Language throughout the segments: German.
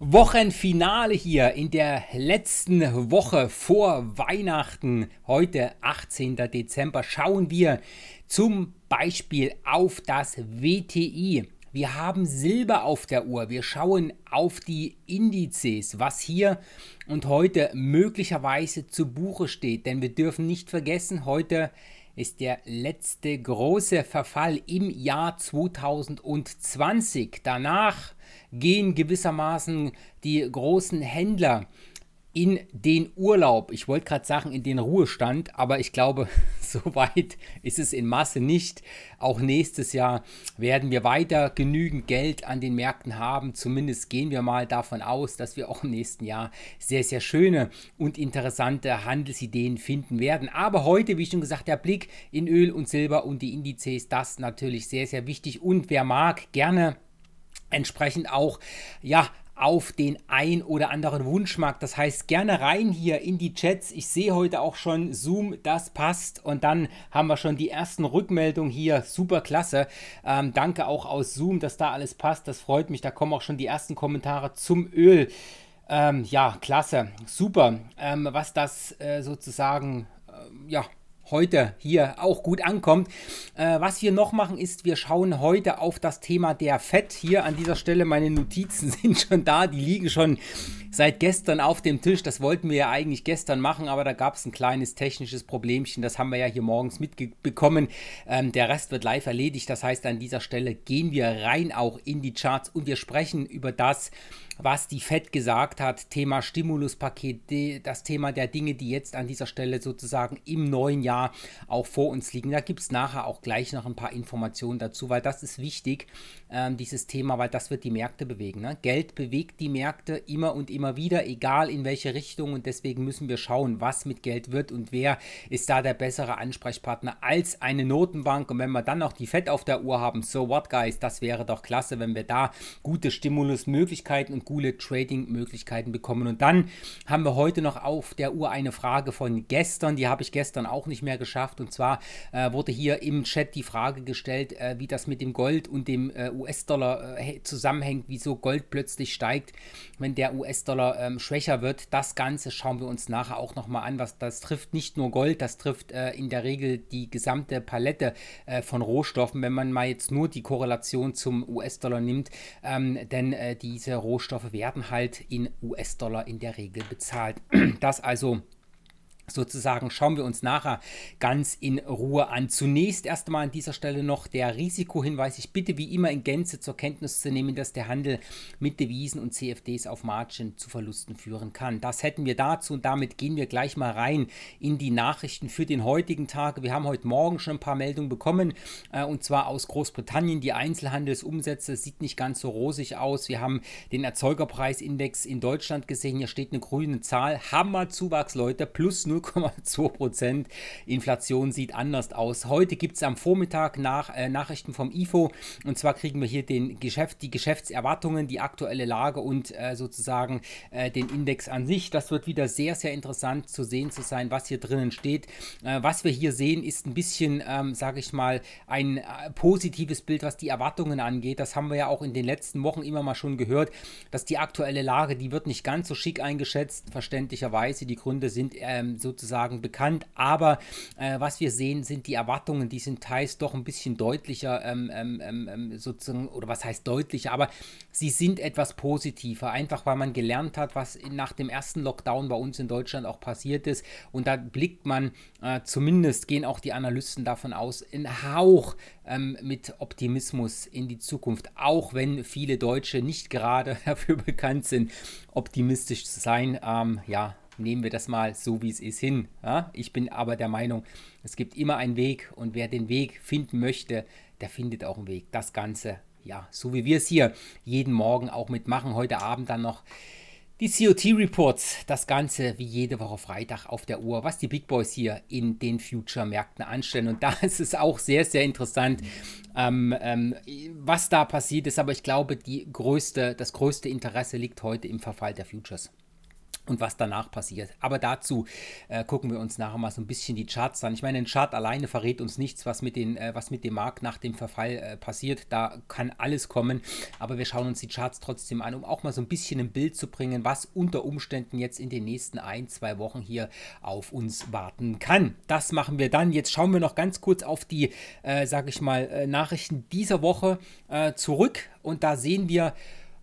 Wochenfinale hier in der letzten Woche vor Weihnachten. Heute, 18. Dezember, schauen wir zum Beispiel auf das WTI. Wir haben Silber auf der Uhr. Wir schauen auf die Indizes, was hier und heute möglicherweise zu Buche steht. Denn wir dürfen nicht vergessen, heute ist der letzte große Verfall im Jahr 2020. Danach gehen gewissermaßen die großen Händler in den Urlaub. Ich wollte gerade sagen, in den Ruhestand, aber ich glaube, so weit ist es in Masse nicht. Auch nächstes Jahr werden wir weiter genügend Geld an den Märkten haben. Zumindest gehen wir mal davon aus, dass wir auch im nächsten Jahr sehr, sehr schöne und interessante Handelsideen finden werden. Aber heute, wie schon gesagt, der Blick in Öl und Silber und die Indizes, das natürlich sehr, sehr wichtig. Und wer mag, gerne entsprechend auch, ja, auf den ein oder anderen Wunschmarkt. Das heißt, gerne rein hier in die Chats. Ich sehe heute auch schon Zoom, das passt. Und dann haben wir schon die ersten Rückmeldungen hier. Super klasse. Ähm, danke auch aus Zoom, dass da alles passt. Das freut mich. Da kommen auch schon die ersten Kommentare zum Öl. Ähm, ja, klasse. Super. Ähm, was das äh, sozusagen, äh, ja, heute hier auch gut ankommt. Äh, was wir noch machen ist, wir schauen heute auf das Thema der Fett. Hier an dieser Stelle, meine Notizen sind schon da, die liegen schon seit gestern auf dem Tisch. Das wollten wir ja eigentlich gestern machen, aber da gab es ein kleines technisches Problemchen. Das haben wir ja hier morgens mitbekommen. Ähm, der Rest wird live erledigt. Das heißt, an dieser Stelle gehen wir rein auch in die Charts und wir sprechen über das, was die FED gesagt hat, Thema Stimuluspaket, das Thema der Dinge, die jetzt an dieser Stelle sozusagen im neuen Jahr auch vor uns liegen. Da gibt es nachher auch gleich noch ein paar Informationen dazu, weil das ist wichtig, ähm, dieses Thema, weil das wird die Märkte bewegen. Ne? Geld bewegt die Märkte immer und immer wieder, egal in welche Richtung. Und deswegen müssen wir schauen, was mit Geld wird und wer ist da der bessere Ansprechpartner als eine Notenbank. Und wenn wir dann noch die Fed auf der Uhr haben, so what, guys, das wäre doch klasse, wenn wir da gute Stimulusmöglichkeiten und gute Trading-Möglichkeiten bekommen. Und dann haben wir heute noch auf der Uhr eine Frage von gestern, die habe ich gestern auch nicht mehr geschafft. Und zwar äh, wurde hier im Chat die Frage gestellt, äh, wie das mit dem Gold und dem äh, US-Dollar äh, zusammenhängt, wieso Gold plötzlich steigt, wenn der US-Dollar ähm, schwächer wird. Das Ganze schauen wir uns nachher auch nochmal an. Was, das trifft nicht nur Gold, das trifft äh, in der Regel die gesamte Palette äh, von Rohstoffen, wenn man mal jetzt nur die Korrelation zum US-Dollar nimmt. Ähm, denn äh, diese Rohstoffe werden halt in US-Dollar in der Regel bezahlt. Das also sozusagen schauen wir uns nachher ganz in Ruhe an. Zunächst erstmal an dieser Stelle noch der Risikohinweis. Ich bitte wie immer in Gänze zur Kenntnis zu nehmen, dass der Handel mit Devisen und CFDs auf Margin zu Verlusten führen kann. Das hätten wir dazu und damit gehen wir gleich mal rein in die Nachrichten für den heutigen Tag. Wir haben heute Morgen schon ein paar Meldungen bekommen äh, und zwar aus Großbritannien. Die Einzelhandelsumsätze sieht nicht ganz so rosig aus. Wir haben den Erzeugerpreisindex in Deutschland gesehen. Hier steht eine grüne Zahl. Hammerzuwachs, Leute. Plus 0 0,2 Prozent. Inflation sieht anders aus. Heute gibt es am Vormittag nach, äh, Nachrichten vom IFO und zwar kriegen wir hier den Geschäft, die Geschäftserwartungen, die aktuelle Lage und äh, sozusagen äh, den Index an sich. Das wird wieder sehr, sehr interessant zu sehen zu sein, was hier drinnen steht. Äh, was wir hier sehen, ist ein bisschen, ähm, sage ich mal, ein äh, positives Bild, was die Erwartungen angeht. Das haben wir ja auch in den letzten Wochen immer mal schon gehört, dass die aktuelle Lage, die wird nicht ganz so schick eingeschätzt, verständlicherweise. Die Gründe sind ähm, so sozusagen bekannt. Aber äh, was wir sehen, sind die Erwartungen, die sind teils doch ein bisschen deutlicher, ähm, ähm, ähm, ähm sozusagen, oder was heißt deutlicher, aber sie sind etwas positiver, einfach weil man gelernt hat, was nach dem ersten Lockdown bei uns in Deutschland auch passiert ist. Und da blickt man, äh, zumindest gehen auch die Analysten davon aus, in Hauch ähm, mit Optimismus in die Zukunft, auch wenn viele Deutsche nicht gerade dafür bekannt sind, optimistisch zu sein. Ähm, ja, nehmen wir das mal so, wie es ist, hin. Ja? Ich bin aber der Meinung, es gibt immer einen Weg und wer den Weg finden möchte, der findet auch einen Weg. Das Ganze, ja, so wie wir es hier jeden Morgen auch mitmachen, heute Abend dann noch. Die COT-Reports, das Ganze wie jede Woche Freitag auf der Uhr, was die Big Boys hier in den Future-Märkten anstellen. Und da ist es auch sehr, sehr interessant, ähm, ähm, was da passiert ist. Aber ich glaube, die größte, das größte Interesse liegt heute im Verfall der Futures und was danach passiert. Aber dazu äh, gucken wir uns nachher mal so ein bisschen die Charts an. Ich meine, ein Chart alleine verrät uns nichts, was mit, den, äh, was mit dem Markt nach dem Verfall äh, passiert. Da kann alles kommen. Aber wir schauen uns die Charts trotzdem an, um auch mal so ein bisschen ein Bild zu bringen, was unter Umständen jetzt in den nächsten ein, zwei Wochen hier auf uns warten kann. Das machen wir dann. Jetzt schauen wir noch ganz kurz auf die, äh, sage ich mal, äh, Nachrichten dieser Woche äh, zurück. Und da sehen wir,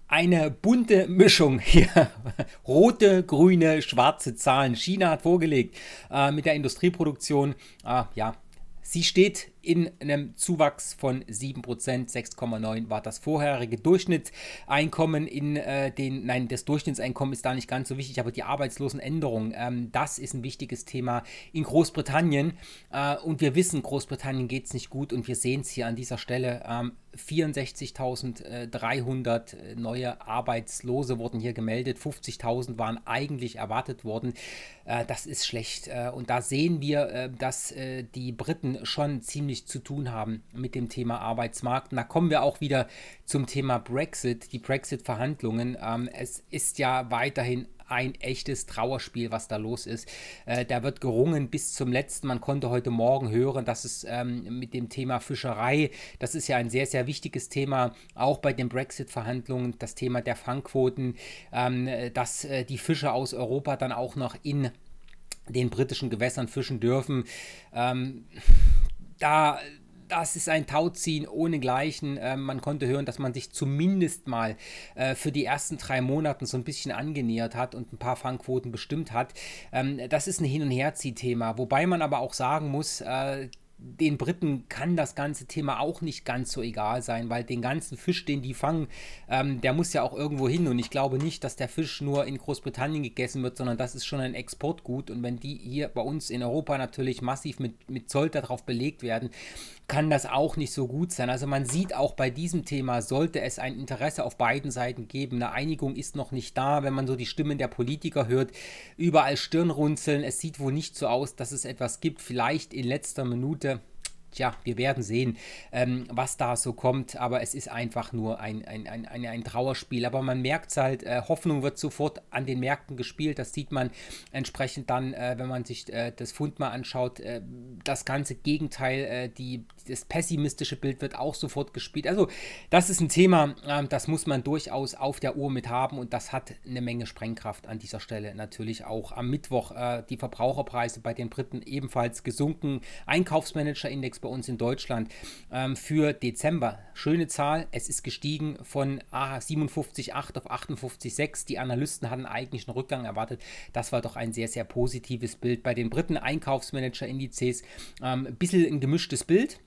eine bunte Mischung hier. Rote, grüne, schwarze Zahlen. China hat vorgelegt äh, mit der Industrieproduktion. Äh, ja, sie steht in einem Zuwachs von 7%. 6,9 war das vorherige Durchschnittseinkommen in äh, den, nein, das Durchschnittseinkommen ist da nicht ganz so wichtig, aber die Arbeitslosenänderung, ähm, das ist ein wichtiges Thema in Großbritannien. Äh, und wir wissen, Großbritannien geht es nicht gut und wir sehen es hier an dieser Stelle. Ähm, 64.300 äh, neue Arbeitslose wurden hier gemeldet, 50.000 waren eigentlich erwartet worden. Äh, das ist schlecht. Äh, und da sehen wir, äh, dass die Briten schon ziemlich zu tun haben mit dem Thema Arbeitsmarkt. Und da kommen wir auch wieder zum Thema Brexit, die Brexit-Verhandlungen. Ähm, es ist ja weiterhin ein echtes Trauerspiel, was da los ist. Äh, da wird gerungen bis zum letzten. Man konnte heute Morgen hören, dass es ähm, mit dem Thema Fischerei, das ist ja ein sehr, sehr wichtiges Thema, auch bei den Brexit-Verhandlungen, das Thema der Fangquoten, ähm, dass äh, die Fische aus Europa dann auch noch in den britischen Gewässern fischen dürfen. Ähm, da das ist ein Tauziehen ohnegleichen. Ähm, man konnte hören, dass man sich zumindest mal äh, für die ersten drei Monate so ein bisschen angenähert hat und ein paar Fangquoten bestimmt hat. Ähm, das ist ein Hin- und Herzieh-Thema, wobei man aber auch sagen muss, äh, den Briten kann das ganze Thema auch nicht ganz so egal sein, weil den ganzen Fisch, den die fangen, ähm, der muss ja auch irgendwo hin. Und ich glaube nicht, dass der Fisch nur in Großbritannien gegessen wird, sondern das ist schon ein Exportgut. Und wenn die hier bei uns in Europa natürlich massiv mit, mit Zoll darauf belegt werden, kann das auch nicht so gut sein. Also man sieht auch bei diesem Thema, sollte es ein Interesse auf beiden Seiten geben. Eine Einigung ist noch nicht da, wenn man so die Stimmen der Politiker hört. Überall Stirnrunzeln. Es sieht wohl nicht so aus, dass es etwas gibt. Vielleicht in letzter Minute. Tja, wir werden sehen, ähm, was da so kommt. Aber es ist einfach nur ein, ein, ein, ein, ein Trauerspiel. Aber man merkt es halt, äh, Hoffnung wird sofort an den Märkten gespielt. Das sieht man entsprechend dann, äh, wenn man sich äh, das Fund mal anschaut. Äh, das ganze Gegenteil, äh, die, das pessimistische Bild wird auch sofort gespielt. Also das ist ein Thema, äh, das muss man durchaus auf der Uhr mit haben und das hat eine Menge Sprengkraft an dieser Stelle. Natürlich auch am Mittwoch äh, die Verbraucherpreise bei den Briten ebenfalls gesunken. Einkaufsmanagerindex bei uns in Deutschland ähm, für Dezember. Schöne Zahl, es ist gestiegen von ah, 57,8 auf 58,6. Die Analysten hatten eigentlich einen Rückgang erwartet. Das war doch ein sehr, sehr positives Bild. Bei den Briten Einkaufsmanagerindizes ähm, ein bisschen ein gemischtes Bild.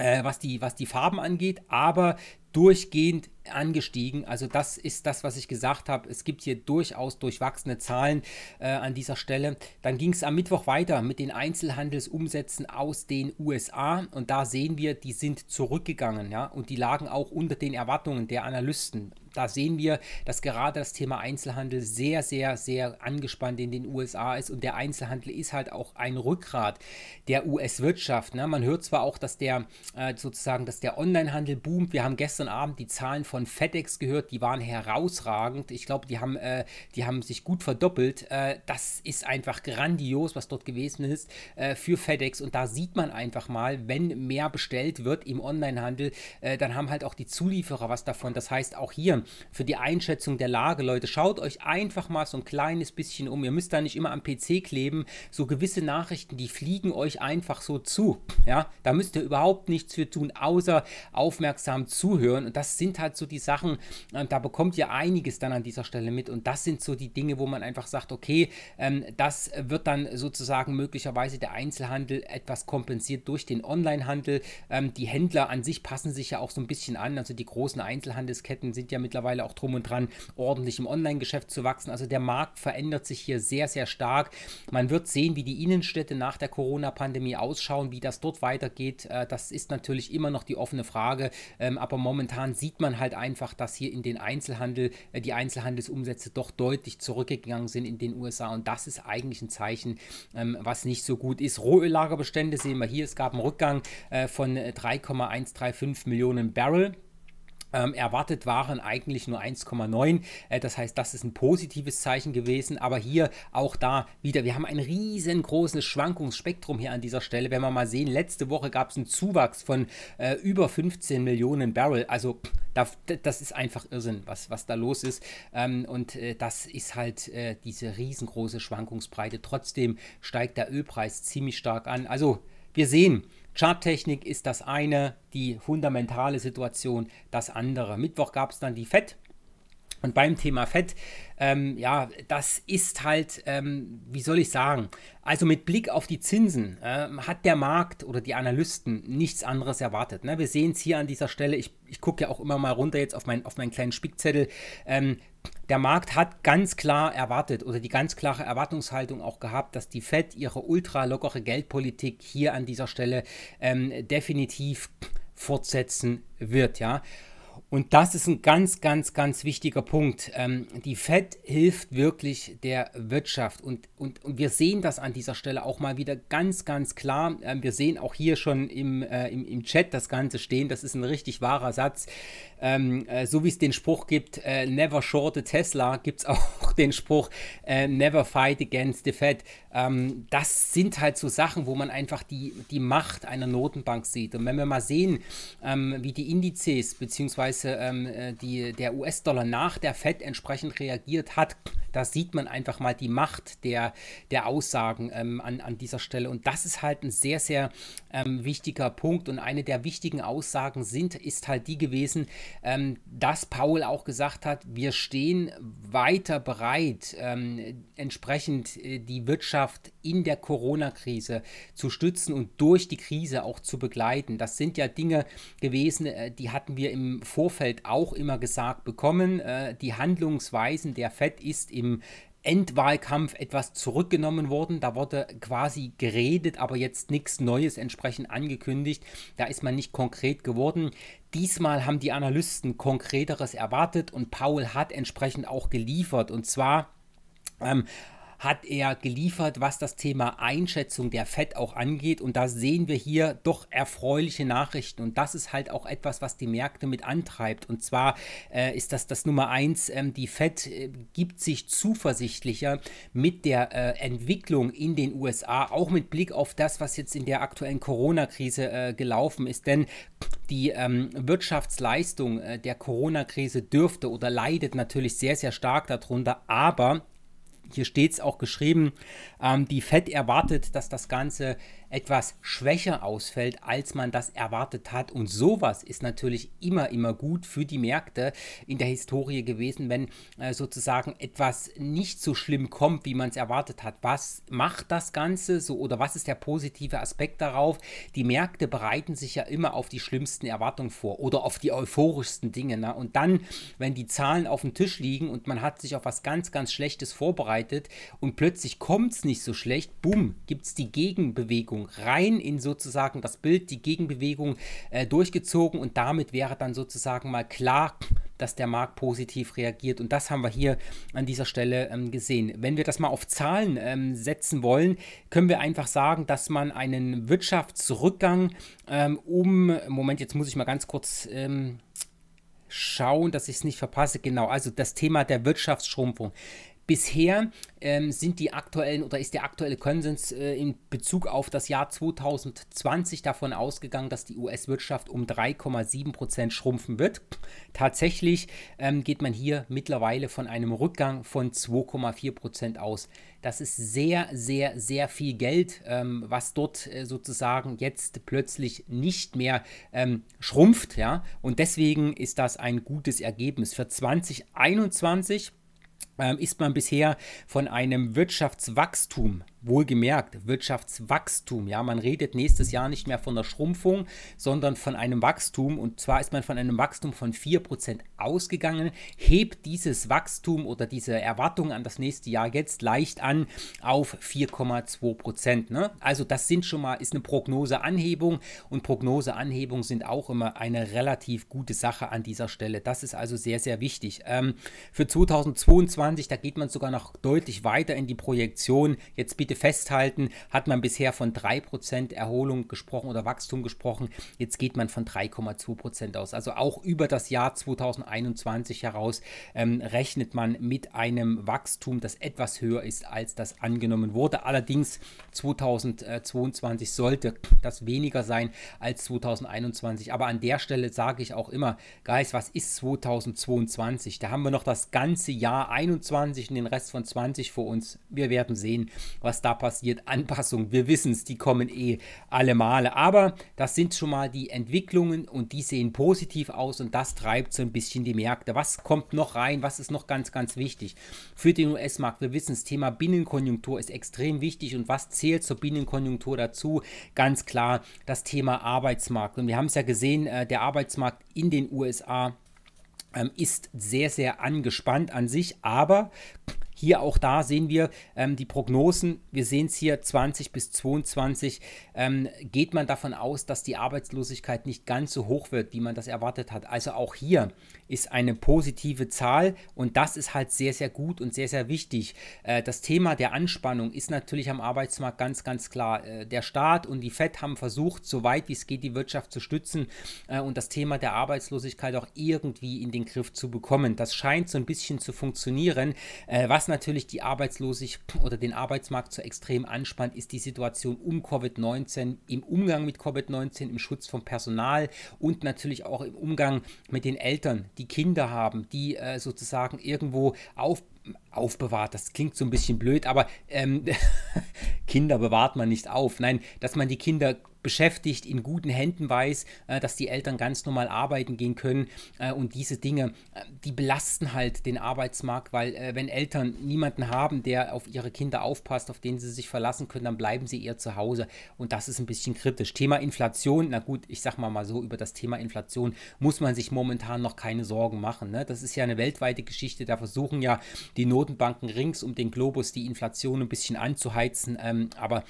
Äh, was die, was die Farben angeht, aber durchgehend angestiegen. Also das ist das, was ich gesagt habe. Es gibt hier durchaus durchwachsene Zahlen äh, an dieser Stelle. Dann ging es am Mittwoch weiter mit den Einzelhandelsumsätzen aus den USA und da sehen wir, die sind zurückgegangen, ja, und die lagen auch unter den Erwartungen der Analysten. Da sehen wir, dass gerade das Thema Einzelhandel sehr, sehr, sehr angespannt in den USA ist und der Einzelhandel ist halt auch ein Rückgrat der US-Wirtschaft. Ne? Man hört zwar auch, dass der äh, sozusagen, dass der Onlinehandel boomt. Wir haben gestern gestern Abend die Zahlen von FedEx gehört, die waren herausragend. Ich glaube, die, haben, äh, die haben sich gut verdoppelt. Äh, das ist einfach grandios, was dort gewesen ist äh, für FedEx. Und da sieht man einfach mal, wenn mehr bestellt wird im Onlinehandel, äh, dann haben halt auch die Zulieferer was davon. Das heißt, auch hier für die Einschätzung der Lage, Leute, schaut euch einfach mal so ein kleines bisschen um. Ihr müsst da nicht immer am PC kleben. So gewisse Nachrichten, die fliegen euch einfach so zu. Ja, da müsst ihr überhaupt nichts für tun, außer aufmerksam zuhören führen. Und das sind halt so die Sachen, äh, da bekommt ihr einiges dann an dieser Stelle mit. Und das sind so die Dinge, wo man einfach sagt, okay, ähm, das wird dann sozusagen möglicherweise der Einzelhandel etwas kompensiert durch den Onlinehandel. Ähm, die Händler an sich passen sich ja auch so ein bisschen an. Also die großen Einzelhandelsketten sind ja mittlerweile auch drum und dran, ordentlich im Online-Geschäft zu wachsen. Also der Markt verändert sich hier sehr, sehr stark. Man wird sehen, wie die Innenstädte nach der Corona-Pandemie ausschauen, wie das dort weitergeht. Äh, das ist natürlich immer noch die offene Frage. Ähm, aber momentan momentan sieht man halt einfach, dass hier in den Einzelhandel äh, die Einzelhandelsumsätze doch deutlich zurückgegangen sind in den USA und das ist eigentlich ein Zeichen, ähm, was nicht so gut ist. Rohöllagerbestände sehen wir hier, es gab einen Rückgang äh, von 3,135 äh, Millionen Barrel. Ähm, erwartet waren eigentlich nur 1,9. Äh, das heißt, das ist ein positives Zeichen gewesen. Aber hier auch da wieder, wir haben ein riesengroßes Schwankungsspektrum hier an dieser Stelle. Wenn wir mal sehen, letzte Woche gab es einen Zuwachs von äh, über 15 Millionen Barrel. Also das, das ist einfach Irrsinn, was, was da los ist. Ähm, und äh, das ist halt äh, diese riesengroße Schwankungsbreite. Trotzdem steigt der Ölpreis ziemlich stark an. Also wir sehen, Charttechnik ist das eine, die fundamentale Situation das andere. Mittwoch gab es dann die FED. Und beim Thema Fett, ähm, ja, das ist halt, ähm, wie soll ich sagen, also mit Blick auf die Zinsen äh, hat der Markt oder die Analysten nichts anderes erwartet. Ne? Wir sehen es hier an dieser Stelle, ich, ich gucke ja auch immer mal runter jetzt auf, mein, auf meinen kleinen Spickzettel. Ähm, der Markt hat ganz klar erwartet oder die ganz klare Erwartungshaltung auch gehabt, dass die Fed ihre ultralockere Geldpolitik hier an dieser Stelle ähm, definitiv fortsetzen wird, ja. Und das ist ein ganz, ganz, ganz wichtiger Punkt. Ähm, die FED hilft wirklich der Wirtschaft. Und, und, und wir sehen das an dieser Stelle auch mal wieder ganz, ganz klar. Ähm, wir sehen auch hier schon im, äh, im, im Chat das Ganze stehen. Das ist ein richtig wahrer Satz. Ähm, äh, so wie es den Spruch gibt, äh, never short a Tesla, gibt es auch den Spruch, äh, never fight against the Fed. Ähm, das sind halt so Sachen, wo man einfach die, die Macht einer Notenbank sieht. Und wenn wir mal sehen, ähm, wie die Indizes beziehungsweise Kurse, ähm, äh, die, der US-Dollar nach der Fed entsprechend reagiert hat, da sieht man einfach mal die Macht der, der Aussagen ähm, an, an dieser Stelle. Und das ist halt ein sehr, sehr ähm, wichtiger Punkt. Und eine der wichtigen Aussagen sind, ist halt die gewesen, ähm, dass Paul auch gesagt hat, wir stehen weiter bereit, ähm, entsprechend äh, die Wirtschaft in der Corona-Krise zu stützen und durch die Krise auch zu begleiten. Das sind ja Dinge gewesen, äh, die hatten wir im Vorfeld Vorfeld auch immer gesagt bekommen, äh, die Handlungsweisen der FED ist im Endwahlkampf etwas zurückgenommen worden. Da wurde quasi geredet, aber jetzt nichts Neues entsprechend angekündigt. Da ist man nicht konkret geworden. Diesmal haben die Analysten konkreteres erwartet und Paul hat entsprechend auch geliefert. Und zwar ähm, hat er geliefert, was das Thema Einschätzung der FED auch angeht. Und da sehen wir hier doch erfreuliche Nachrichten. Und das ist halt auch etwas, was die Märkte mit antreibt. Und zwar äh, ist das das Nummer eins. Ähm, die FED äh, gibt sich zuversichtlicher mit der äh, Entwicklung in den USA, auch mit Blick auf das, was jetzt in der aktuellen Corona-Krise äh, gelaufen ist. Denn die ähm, Wirtschaftsleistung äh, der Corona-Krise dürfte oder leidet natürlich sehr, sehr stark darunter. Aber hier steht es auch geschrieben, ähm, die FED erwartet, dass das Ganze etwas schwächer ausfällt, als man das erwartet hat. Und sowas ist natürlich immer, immer gut für die Märkte in der Historie gewesen, wenn äh, sozusagen etwas nicht so schlimm kommt, wie man es erwartet hat. Was macht das Ganze so oder was ist der positive Aspekt darauf? Die Märkte bereiten sich ja immer auf die schlimmsten Erwartungen vor oder auf die euphorischsten Dinge. Ne? Und dann, wenn die Zahlen auf dem Tisch liegen und man hat sich auf was ganz, ganz Schlechtes vorbereitet und plötzlich kommt es nicht so schlecht, bumm, gibt es die Gegenbewegung Gegenbewegung rein in sozusagen das Bild, die Gegenbewegung äh, durchgezogen und damit wäre dann sozusagen mal klar, dass der Markt positiv reagiert. Und das haben wir hier an dieser Stelle ähm, gesehen. Wenn wir das mal auf Zahlen ähm, setzen wollen, können wir einfach sagen, dass man einen Wirtschaftsrückgang ähm, um, Moment, jetzt muss ich mal ganz kurz ähm, schauen, dass ich es nicht verpasse. Genau, also das Thema der Wirtschaftsschrumpfung. Bisher ähm, sind die aktuellen oder ist der aktuelle Konsens äh, in Bezug auf das Jahr 2020 davon ausgegangen, dass die US-Wirtschaft um 3,7 Prozent schrumpfen wird. Tatsächlich ähm, geht man hier mittlerweile von einem Rückgang von 2,4 Prozent aus. Das ist sehr, sehr, sehr viel Geld, ähm, was dort äh, sozusagen jetzt plötzlich nicht mehr ähm, schrumpft. Ja? Und deswegen ist das ein gutes Ergebnis. Für 2021 ähm, ist man bisher von einem Wirtschaftswachstum wohlgemerkt Wirtschaftswachstum. Ja, man redet nächstes Jahr nicht mehr von der Schrumpfung, sondern von einem Wachstum. Und zwar ist man von einem Wachstum von 4% ausgegangen, hebt dieses Wachstum oder diese Erwartung an das nächste Jahr jetzt leicht an auf 4,2%. Ne? Also das sind schon mal, ist eine Prognoseanhebung und Prognoseanhebungen sind auch immer eine relativ gute Sache an dieser Stelle. Das ist also sehr, sehr wichtig. Ähm, für 2022, da geht man sogar noch deutlich weiter in die Projektion. Jetzt bitte bitte festhalten, hat man bisher von 3% Erholung gesprochen oder Wachstum gesprochen. Jetzt geht man von 3,2% aus. Also auch über das Jahr 2021 heraus ähm, rechnet man mit einem Wachstum, das etwas höher ist, als das angenommen wurde. Allerdings 2022 sollte das weniger sein als 2021. Aber an der Stelle sage ich auch immer, Guys, was ist 2022? Da haben wir noch das ganze Jahr 21 und den Rest von 20 vor uns. Wir werden sehen, was da passiert, Anpassung, wir wissen es, die kommen eh alle Male. Aber das sind schon mal die Entwicklungen und die sehen positiv aus und das treibt so ein bisschen die Märkte. Was kommt noch rein? Was ist noch ganz, ganz wichtig für den US-Markt? Wir wissen, das Thema Binnenkonjunktur ist extrem wichtig und was zählt zur Binnenkonjunktur dazu? Ganz klar das Thema Arbeitsmarkt. Und wir haben es ja gesehen, äh, der Arbeitsmarkt in den USA ähm, ist sehr, sehr angespannt an sich, aber hier auch da sehen wir ähm, die Prognosen. Wir sehen es hier 20 bis 22. Ähm, geht man davon aus, dass die Arbeitslosigkeit nicht ganz so hoch wird, wie man das erwartet hat. Also auch hier ist eine positive Zahl und das ist halt sehr, sehr gut und sehr, sehr wichtig. Äh, das Thema der Anspannung ist natürlich am Arbeitsmarkt ganz, ganz klar. Äh, der Staat und die FED haben versucht, so weit wie es geht, die Wirtschaft zu stützen äh, und das Thema der Arbeitslosigkeit auch irgendwie in den Griff zu bekommen. Das scheint so ein bisschen zu funktionieren. Äh, was natürlich die Arbeitslosigkeit oder den Arbeitsmarkt so extrem anspannt, ist die Situation um Covid-19, im Umgang mit Covid-19, im Schutz vom Personal und natürlich auch im Umgang mit den Eltern, die Kinder haben, die äh, sozusagen irgendwo auf, aufbewahrt. Das klingt so ein bisschen blöd, aber ähm, Kinder bewahrt man nicht auf. Nein, dass man die Kinder beschäftigt, in guten Händen weiß, äh, dass die Eltern ganz normal arbeiten gehen können. Äh, und diese Dinge, äh, die belasten halt den Arbeitsmarkt, weil wenn Eltern niemanden haben, der auf ihre Kinder aufpasst, auf den sie sich verlassen können, dann bleiben sie eher zu Hause. Und das ist ein bisschen kritisch. Thema Inflation, na gut, ich sag mal mal so, über das Thema Inflation muss man sich momentan noch keine Sorgen machen. Ne? Das ist ja eine weltweite Geschichte. Da versuchen ja die Notenbanken rings um den Globus die Inflation ein bisschen anzuheizen. Ähm, aber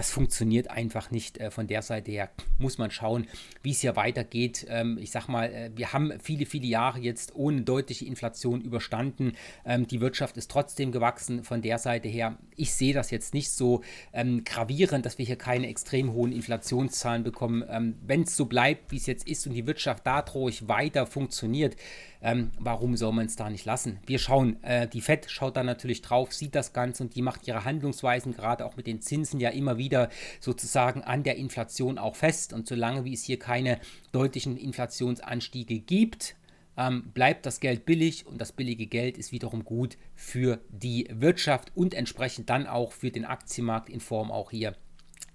das funktioniert einfach nicht. Äh, von der Seite her muss man schauen, wie es hier weitergeht. Ähm, ich sag mal, äh, wir haben viele, viele Jahre jetzt ohne deutliche Inflation überstanden. Ähm, die Wirtschaft ist trotzdem gewachsen. Von der Seite her, ich sehe das jetzt nicht so ähm, gravierend, dass wir hier keine extrem hohen Inflationszahlen bekommen. Wenn es so bleibt, wie es jetzt ist und die Wirtschaft dadurch weiter funktioniert, ähm, warum soll man es da nicht lassen? Wir schauen. Äh, die FED schaut da natürlich drauf, sieht das Ganze und die macht ihre Handlungsweisen gerade auch mit den Zinsen ja immer wieder sozusagen an der Inflation auch fest. Und solange wie es hier keine deutlichen Inflationsanstiege gibt, ähm, bleibt das Geld billig und das billige Geld ist wiederum gut für die Wirtschaft und entsprechend dann auch für den Aktienmarkt in Form auch hier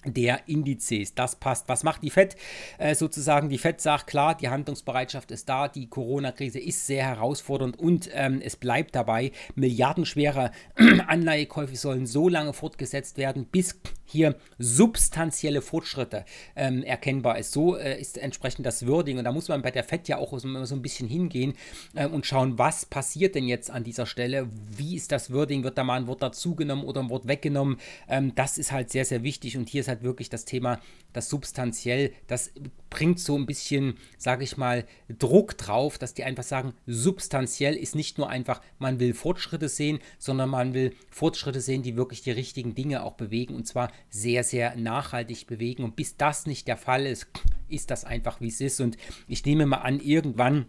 der Indizes. Das passt. Was macht die FED? Äh, sozusagen, die FED sagt klar, die Handlungsbereitschaft ist da, die Corona-Krise ist sehr herausfordernd und ähm, es bleibt dabei. Milliardenschwere Anleihekäufe sollen so lange fortgesetzt werden, bis hier substanzielle Fortschritte ähm, erkennbar ist. So äh, ist entsprechend das Wording und da muss man bei der FED ja auch so, ein bisschen hingehen äh, und schauen, was passiert denn jetzt an dieser Stelle? Wie ist das Wording? Wird da mal ein Wort dazugenommen oder ein Wort weggenommen? Ähm, das ist halt sehr, sehr wichtig und hier ist halt halt wirklich das Thema, das substanziell, das bringt so ein bisschen, sage ich mal, Druck drauf, dass die einfach sagen, substanziell ist nicht nur einfach, man will Fortschritte sehen, sondern man will Fortschritte sehen, die wirklich die richtigen Dinge auch bewegen und zwar sehr, sehr nachhaltig bewegen. Und bis das nicht der Fall ist, ist das einfach, wie es ist. Und ich nehme mal an, irgendwann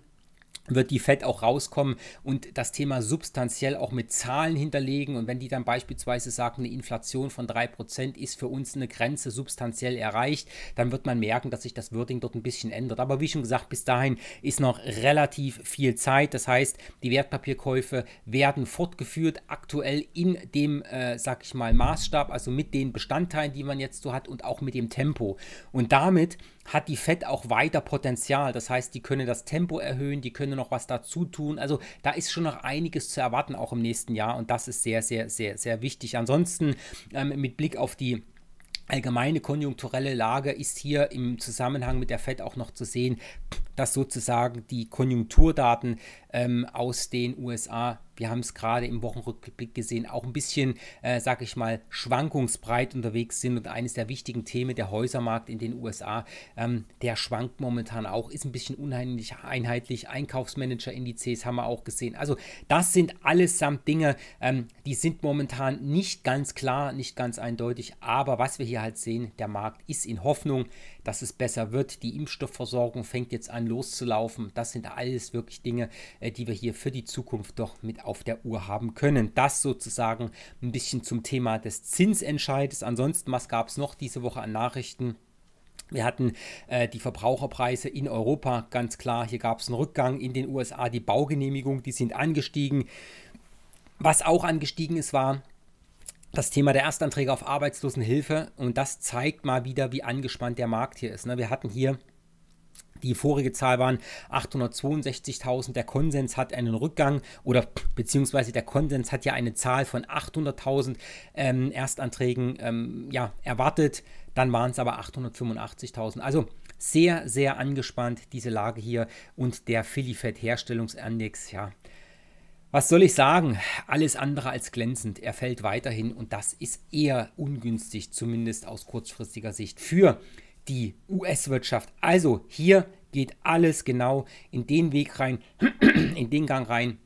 wird die FED auch rauskommen und das Thema substanziell auch mit Zahlen hinterlegen. Und wenn die dann beispielsweise sagen, eine Inflation von 3% ist für uns eine Grenze substanziell erreicht, dann wird man merken, dass sich das Wording dort ein bisschen ändert. Aber wie schon gesagt, bis dahin ist noch relativ viel Zeit. Das heißt, die Wertpapierkäufe werden fortgeführt, aktuell in dem, äh, sag ich mal, Maßstab, also mit den Bestandteilen, die man jetzt so hat und auch mit dem Tempo. Und damit hat die FED auch weiter Potenzial. Das heißt, die können das Tempo erhöhen, die können Systeme noch was dazu tun. Also da ist schon noch einiges zu erwarten, auch im nächsten Jahr. Und das ist sehr, sehr, sehr, sehr wichtig. Ansonsten ähm, mit Blick auf die allgemeine konjunkturelle Lage ist hier im Zusammenhang mit der Fed auch noch zu sehen, dass sozusagen die Konjunkturdaten ähm, aus den USA. Wir haben es gerade im Wochenrückblick gesehen, auch ein bisschen, äh, sag ich mal, schwankungsbreit unterwegs sind. Und eines der wichtigen Themen, der Häusermarkt in den USA, ähm, der schwankt momentan auch, ist ein bisschen unheimlich einheitlich. Einkaufsmanager-Indizes haben wir auch gesehen. Also, das sind allesamt Dinge, ähm, die sind momentan nicht ganz klar, nicht ganz eindeutig. Aber was wir hier halt sehen, der Markt ist in Hoffnung dass es besser wird. Die Impfstoffversorgung fängt jetzt an loszulaufen. Das sind alles wirklich Dinge, äh, die wir hier für die Zukunft doch mit auf der Uhr haben können. Das sozusagen ein bisschen zum Thema des Zinsentscheides. Ansonsten, was gab es noch diese Woche an Nachrichten? Wir hatten äh, die Verbraucherpreise in Europa, ganz klar. Hier gab es einen Rückgang in den USA. Die Baugenehmigungen, die sind angestiegen. Was auch angestiegen ist, war das Thema der Erstanträge auf Arbeitslosenhilfe und das zeigt mal wieder, wie angespannt der Markt hier ist. Ne? Wir hatten hier die vorige Zahl waren 862.000. Der Konsens hat einen Rückgang oder beziehungsweise der Konsens hat ja eine Zahl von 800.000 ähm, Erstanträgen ähm, ja, erwartet. Dann waren es aber 885.000. Also sehr, sehr angespannt diese Lage hier und der Filifed-Herstellungsindex, ja, was soll ich sagen? Alles andere als glänzend. Er fällt weiterhin und das ist eher ungünstig, zumindest aus kurzfristiger Sicht, für die US-Wirtschaft. Also hier geht alles genau in den Weg rein, in den Gang rein,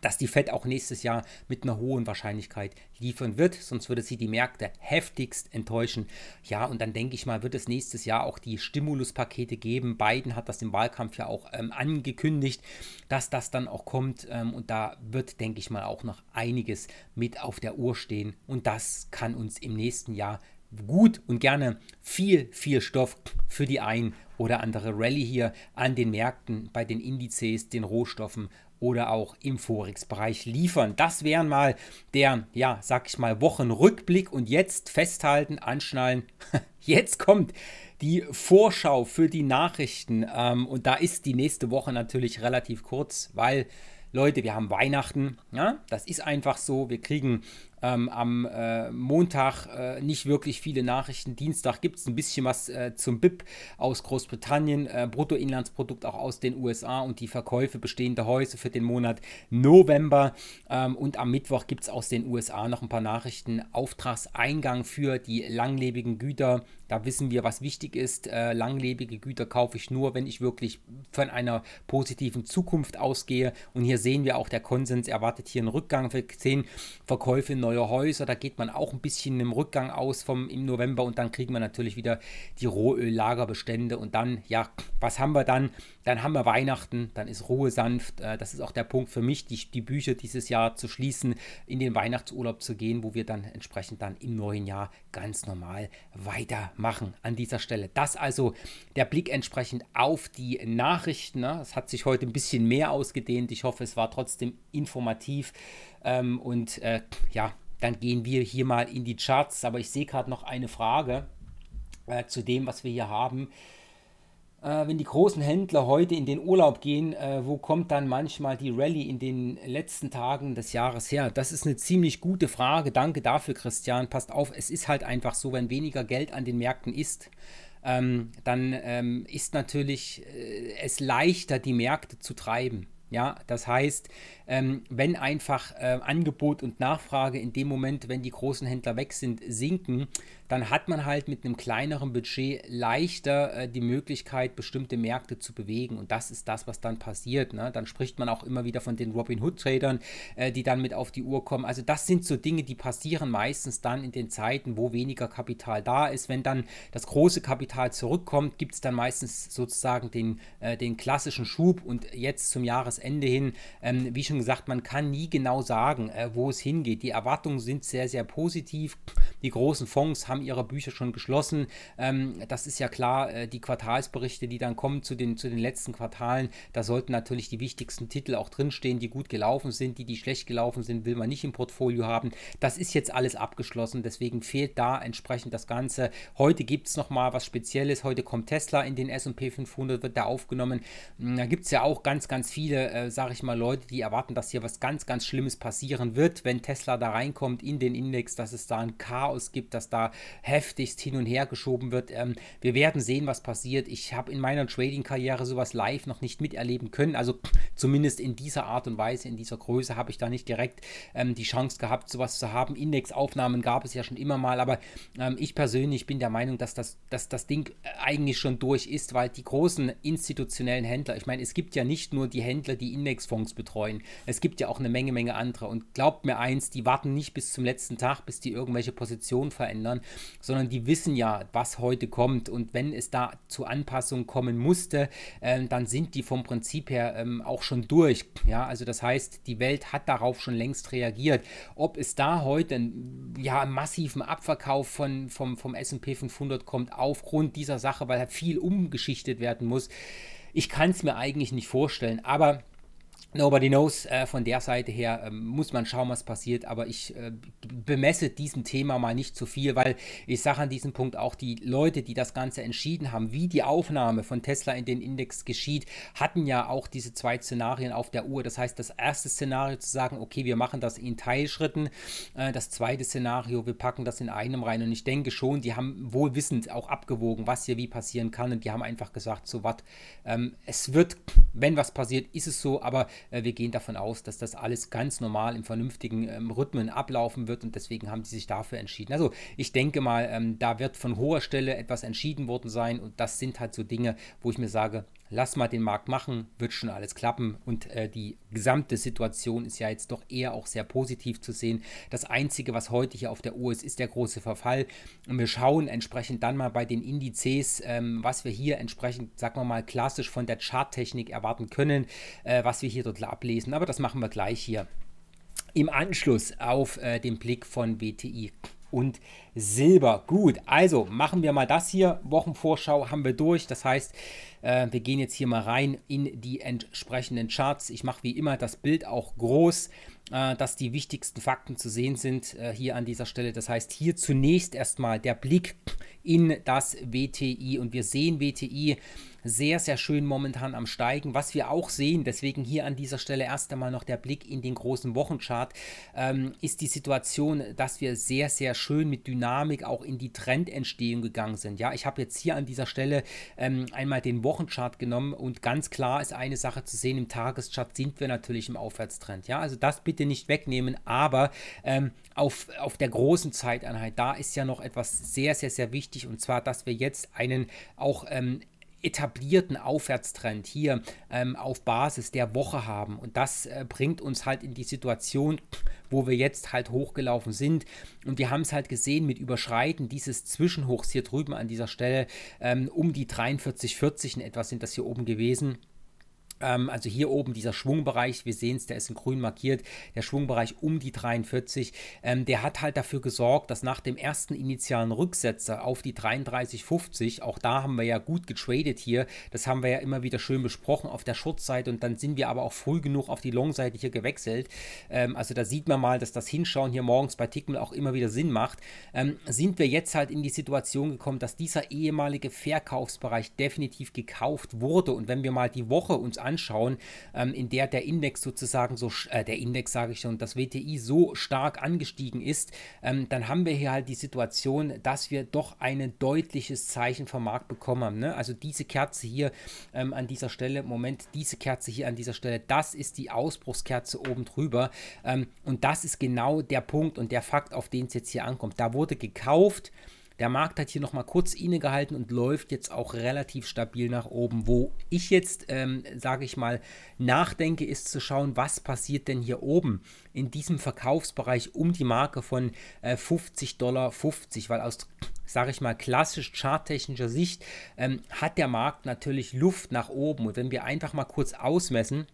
dass die Fed auch nächstes Jahr mit einer hohen Wahrscheinlichkeit liefern wird, sonst würde sie die Märkte heftigst enttäuschen. Ja, und dann denke ich mal, wird es nächstes Jahr auch die Stimuluspakete geben. Biden hat das im Wahlkampf ja auch ähm, angekündigt, dass das dann auch kommt ähm, und da wird, denke ich mal, auch noch einiges mit auf der Uhr stehen und das kann uns im nächsten Jahr gut und gerne viel, viel Stoff für die ein oder andere Rallye hier an den Märkten, bei den Indizes, den Rohstoffen oder auch im Forex-Bereich liefern. Das wären mal der, ja, sag ich mal, Wochenrückblick und jetzt festhalten, anschnallen. Jetzt kommt die Vorschau für die Nachrichten ähm, und da ist die nächste Woche natürlich relativ kurz, weil Leute, wir haben Weihnachten, ja, das ist einfach so. Wir kriegen ähm, am äh, Montag äh, nicht wirklich viele Nachrichten. Dienstag gibt es ein bisschen was äh, zum BIP aus Großbritannien, äh, Bruttoinlandsprodukt auch aus den USA und die Verkäufe bestehender Häuser für den Monat November. Ähm, und am Mittwoch gibt es aus den USA noch ein paar Nachrichten. Auftragseingang für die langlebigen Güter da wissen wir, was wichtig ist. Äh, langlebige Güter kaufe ich nur, wenn ich wirklich von einer positiven Zukunft ausgehe. Und hier sehen wir auch, der Konsens erwartet hier einen Rückgang. für 10 Verkäufe neuer Häuser. Da geht man auch ein bisschen im Rückgang aus vom, im November. Und dann kriegen wir natürlich wieder die Rohöllagerbestände. Und dann, ja, was haben wir dann? dann haben wir Weihnachten, dann ist Ruhe sanft. Äh, das ist auch der Punkt für mich, die, die Bücher dieses Jahr zu schließen, in den Weihnachtsurlaub zu gehen, wo wir dann entsprechend dann im neuen Jahr ganz normal weitermachen an dieser Stelle. Das also der Blick entsprechend auf die Nachrichten. Ne? Es hat sich heute ein bisschen mehr ausgedehnt. Ich hoffe, es war trotzdem informativ. Ähm, und äh, ja, dann gehen wir hier mal in die Charts. Aber ich sehe gerade noch eine Frage äh, zu dem, was wir hier haben äh, wenn die großen Händler heute in den Urlaub gehen, äh, wo kommt dann manchmal die Rallye in den letzten Tagen des Jahres her? Das ist eine ziemlich gute Frage. Danke dafür, Christian. Passt auf, es ist halt einfach so, wenn weniger Geld an den Märkten ist, ähm, dann ähm, ist natürlich äh, es leichter, die Märkte zu treiben. Ja, das heißt, ähm, wenn einfach äh, Angebot und Nachfrage in dem Moment, wenn die großen Händler weg sind, sinken, dann hat man halt mit einem kleineren Budget leichter äh, die Möglichkeit, bestimmte Märkte zu bewegen. Und das ist das, was dann passiert. Ne? Dann spricht man auch immer wieder von den Robin Hood-Tradern, äh, die dann mit auf die Uhr kommen. Also das sind so Dinge, die passieren meistens dann in den Zeiten, wo weniger Kapital da ist. Wenn dann das große Kapital zurückkommt, gibt es dann meistens sozusagen den, äh, den klassischen Schub. Und jetzt zum Jahresende hin, ähm, wie schon gesagt, man kann nie genau sagen, äh, wo es hingeht. Die Erwartungen sind sehr, sehr positiv. Die großen Fonds haben Rahmen ihrer Bücher schon geschlossen. Ähm, das ist ja klar, äh, die Quartalsberichte, die dann kommen zu den, zu den letzten Quartalen, da sollten natürlich die wichtigsten Titel auch drinstehen, die gut gelaufen sind, die, die schlecht gelaufen sind, will man nicht im Portfolio haben. Das ist jetzt alles abgeschlossen, deswegen fehlt da entsprechend das Ganze. Heute gibt es nochmal was Spezielles. Heute kommt Tesla in den SP 500, wird da aufgenommen. Hm, da gibt es ja auch ganz, ganz viele, äh, sage ich mal, Leute, die erwarten, dass hier was ganz, ganz Schlimmes passieren wird, wenn Tesla da reinkommt in den Index, dass es da ein Chaos gibt, dass da heftigst hin und her geschoben wird. Ähm, wir werden sehen, was passiert. Ich habe in meiner Trading-Karriere sowas live noch nicht miterleben können. Also zumindest in dieser Art und Weise, in dieser Größe habe ich da nicht direkt ähm, die Chance gehabt, sowas zu haben. Indexaufnahmen gab es ja schon immer mal, aber ähm, ich persönlich bin der Meinung, dass das, dass das Ding äh, eigentlich schon durch ist, weil die großen institutionellen Händler, ich meine, es gibt ja nicht nur die Händler, die Indexfonds betreuen. Es gibt ja auch eine Menge, Menge andere. Und glaubt mir eins, die warten nicht bis zum letzten Tag, bis die irgendwelche Positionen verändern, sondern die wissen ja, was heute kommt. Und wenn es da zu Anpassungen kommen musste, äh, dann sind die vom Prinzip her ähm, auch schon durch. Ja, also das heißt, die Welt hat darauf schon längst reagiert. Ob es da heute einen ja, massiven Abverkauf von, vom, vom SP 500 kommt, aufgrund dieser Sache, weil halt viel umgeschichtet werden muss, ich kann es mir eigentlich nicht vorstellen. Aber Nobody knows, äh, von der Seite her äh, muss man schauen, was passiert, aber ich äh, bemesse diesem Thema mal nicht zu viel, weil ich sage an diesem Punkt auch, die Leute, die das Ganze entschieden haben, wie die Aufnahme von Tesla in den Index geschieht, hatten ja auch diese zwei Szenarien auf der Uhr. Das heißt, das erste Szenario zu sagen, okay, wir machen das in Teilschritten, äh, das zweite Szenario, wir packen das in einem rein und ich denke schon, die haben wohlwissend auch abgewogen, was hier wie passieren kann und die haben einfach gesagt, so was, ähm, es wird, wenn was passiert, ist es so, aber äh, wir gehen davon aus, dass das alles ganz normal im vernünftigen ähm, Rhythmen ablaufen wird und deswegen haben die sich dafür entschieden. Also ich denke mal, ähm, da wird von hoher Stelle etwas entschieden worden sein und das sind halt so Dinge, wo ich mir sage, lass mal den Markt machen, wird schon alles klappen. Und äh, die gesamte Situation ist ja jetzt doch eher auch sehr positiv zu sehen. Das Einzige, was heute hier auf der Uhr ist, ist der große Verfall. Und wir schauen entsprechend dann mal bei den Indizes, ähm, was wir hier entsprechend, sagen wir mal, klassisch von der Charttechnik erwarten können, äh, was wir hier dort ablesen. Aber das machen wir gleich hier im Anschluss auf äh, den Blick von BTI und Silber. Gut, also machen wir mal das hier. Wochenvorschau haben wir durch. Das heißt, äh, wir gehen jetzt hier mal rein in die entsprechenden Charts. Ich mache wie immer das Bild auch groß, äh, dass die wichtigsten Fakten zu sehen sind äh, hier an dieser Stelle. Das heißt, hier zunächst erstmal der Blick in das WTI. Und wir sehen WTI sehr, sehr schön momentan am Steigen. Was wir auch sehen, deswegen hier an dieser Stelle erst einmal noch der Blick in den großen Wochenchart, ähm, ist die Situation, dass wir sehr, sehr schön mit Dynamik auch in die Trendentstehung gegangen sind. Ja, ich habe jetzt hier an dieser Stelle ähm, einmal den Wochenchart genommen und ganz klar ist eine Sache zu sehen, im Tageschart sind wir natürlich im Aufwärtstrend. Ja, also das bitte nicht wegnehmen, aber ähm, auf, auf der großen Zeiteinheit, da ist ja noch etwas sehr, sehr, sehr wichtig wichtig und zwar, dass wir jetzt einen auch ähm, etablierten Aufwärtstrend hier ähm, auf Basis der Woche haben. Und das äh, bringt uns halt in die Situation, wo wir jetzt halt hochgelaufen sind. Und wir haben es halt gesehen mit Überschreiten dieses Zwischenhochs hier drüben an dieser Stelle ähm, um die 43,40 in etwa sind das hier oben gewesen. Ähm, also hier oben dieser Schwungbereich, wir sehen es, der ist in grün markiert, der Schwungbereich um die 43, ähm, der hat halt dafür gesorgt, dass nach dem ersten initialen Rücksetzer auf die 33,50, auch da haben wir ja gut getradet hier, das haben wir ja immer wieder schön besprochen auf der Schurzseite und dann sind wir aber auch früh genug auf die Longseite hier gewechselt. Ähm, also da sieht man mal, dass das Hinschauen hier morgens bei Tickmill auch immer wieder Sinn macht. Ähm, sind wir jetzt halt in die Situation gekommen, dass dieser ehemalige Verkaufsbereich definitiv gekauft wurde und wenn wir mal die Woche uns anschauen, anschauen, ähm, in der der Index sozusagen so, äh, der Index sage ich schon, das WTI so stark angestiegen ist, ähm, dann haben wir hier halt die Situation, dass wir doch ein deutliches Zeichen vom Markt bekommen haben. Ne? Also diese Kerze hier ähm, an dieser Stelle, Moment, diese Kerze hier an dieser Stelle, das ist die Ausbruchskerze oben drüber. Ähm, und das ist genau der Punkt und der Fakt, auf den es jetzt hier ankommt. Da wurde gekauft. Der Markt hat hier nochmal kurz innegehalten und läuft jetzt auch relativ stabil nach oben. Wo ich jetzt, ähm, sage ich mal, nachdenke, ist zu schauen, was passiert denn hier oben in diesem Verkaufsbereich um die Marke von äh, 50 Dollar 50, weil aus sage ich mal, klassisch charttechnischer Sicht ähm, hat der Markt natürlich Luft nach oben. Und wenn wir einfach mal kurz ausmessen,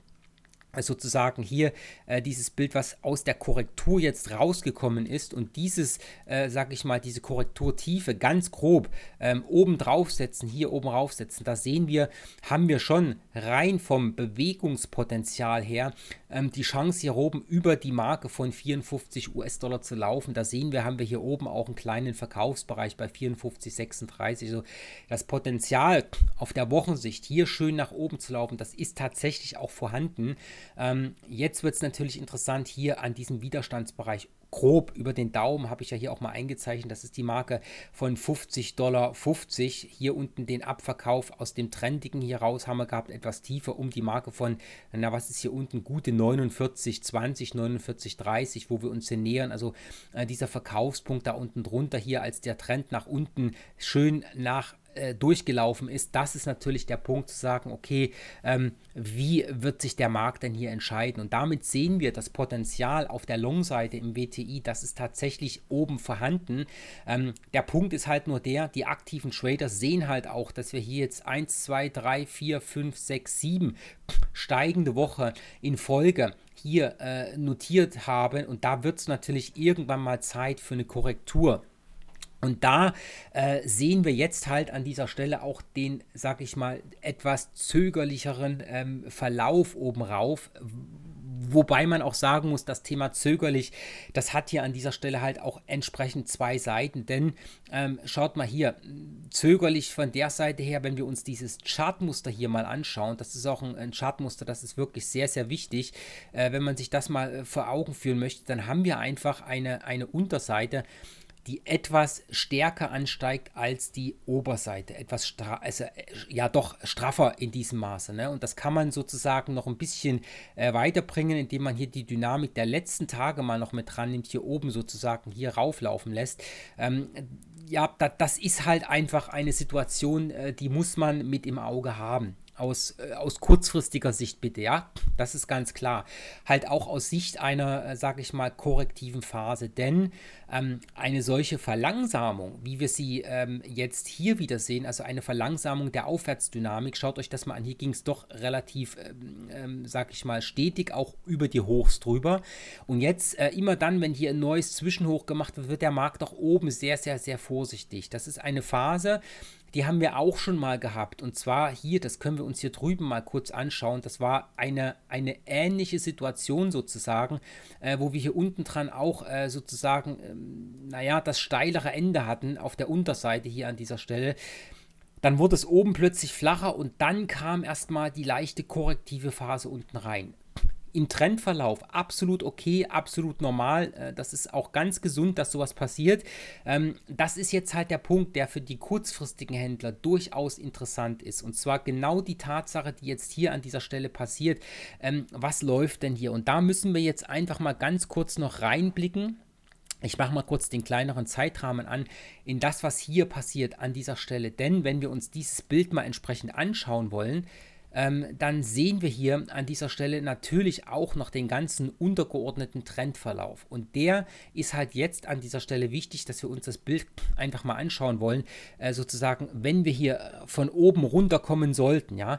sozusagen hier äh, dieses Bild, was aus der Korrektur jetzt rausgekommen ist und dieses, äh, sag ich mal, diese Korrekturtiefe ganz grob ähm, oben draufsetzen, hier oben raufsetzen, da sehen wir, haben wir schon rein vom Bewegungspotenzial her ähm, die Chance hier oben über die Marke von 54 US-Dollar zu laufen. Da sehen wir, haben wir hier oben auch einen kleinen Verkaufsbereich bei 54,36. Also das Potenzial auf der Wochensicht hier schön nach oben zu laufen, das ist tatsächlich auch vorhanden. Ähm, jetzt wird es natürlich interessant, hier an diesem Widerstandsbereich grob über den Daumen habe ich ja hier auch mal eingezeichnet. Das ist die Marke von 50,50 Dollar 50. Hier unten den Abverkauf aus dem Trendigen hier raus haben wir gehabt, etwas tiefer um die Marke von, na was ist hier unten, gute 49,20, 49,30, wo wir uns hier nähern. Also äh, dieser Verkaufspunkt da unten drunter hier als der Trend nach unten schön nach äh, durchgelaufen ist, das ist natürlich der Punkt zu sagen, okay, ähm, wie wird sich der Markt denn hier entscheiden? Und damit sehen wir das Potenzial auf der Long-Seite im WTI, das ist tatsächlich oben vorhanden. Ähm, der Punkt ist halt nur der, die aktiven Trader sehen halt auch, dass wir hier jetzt 1, 2, 3, 4, 5, 6, 7 steigende Woche in Folge hier äh, notiert haben und da wird es natürlich irgendwann mal Zeit für eine Korrektur. Und da äh, sehen wir jetzt halt an dieser Stelle auch den, sag ich mal, etwas zögerlicheren ähm, Verlauf oben rauf. Wobei man auch sagen muss, das Thema zögerlich, das hat hier an dieser Stelle halt auch entsprechend zwei Seiten. Denn ähm, schaut mal hier, zögerlich von der Seite her, wenn wir uns dieses Chartmuster hier mal anschauen, das ist auch ein, ein Chartmuster, das ist wirklich sehr, sehr wichtig. Äh, wenn man sich das mal äh, vor Augen führen möchte, dann haben wir einfach eine, eine Unterseite, die etwas stärker ansteigt als die Oberseite. Etwas also, äh, ja doch straffer in diesem Maße. Ne? Und das kann man sozusagen noch ein bisschen äh, weiterbringen, indem man hier die Dynamik der letzten Tage mal noch mit dran nimmt, hier oben sozusagen hier rauflaufen lässt. Ähm, ja, das ist halt einfach eine Situation, äh, die muss man mit im Auge haben aus, äh, aus kurzfristiger Sicht bitte, ja, das ist ganz klar. Halt auch aus Sicht einer, äh, sage ich mal, korrektiven Phase, denn ähm, eine solche Verlangsamung, wie wir sie ähm, jetzt hier wieder sehen, also eine Verlangsamung der Aufwärtsdynamik, schaut euch das mal an, hier ging es doch relativ, ähm, ähm, sage ich mal, stetig auch über die Hochs drüber und jetzt äh, immer dann, wenn hier ein neues Zwischenhoch gemacht wird, wird der Markt auch oben sehr, sehr, sehr vorsichtig. Das ist eine Phase, die haben wir auch schon mal gehabt. Und zwar hier, das können wir uns hier drüben mal kurz anschauen. Das war eine, eine ähnliche Situation sozusagen, äh, wo wir hier unten dran auch äh, sozusagen, ähm, naja, das steilere Ende hatten auf der Unterseite hier an dieser Stelle. Dann wurde es oben plötzlich flacher und dann kam erstmal die leichte korrektive Phase unten rein im Trendverlauf absolut okay, absolut normal. Äh, das ist auch ganz gesund, dass sowas passiert. Ähm, das ist jetzt halt der Punkt, der für die kurzfristigen Händler durchaus interessant ist. Und zwar genau die Tatsache, die jetzt hier an dieser Stelle passiert. Ähm, was läuft denn hier? Und da müssen wir jetzt einfach mal ganz kurz noch reinblicken. Ich mache mal kurz den kleineren Zeitrahmen an, in das, was hier passiert an dieser Stelle. Denn wenn wir uns dieses Bild mal entsprechend anschauen wollen, ähm, dann sehen wir hier an dieser Stelle natürlich auch noch den ganzen untergeordneten Trendverlauf. Und der ist halt jetzt an dieser Stelle wichtig, dass wir uns das Bild einfach mal anschauen wollen, äh, sozusagen, wenn wir hier äh, von oben runterkommen sollten, ja,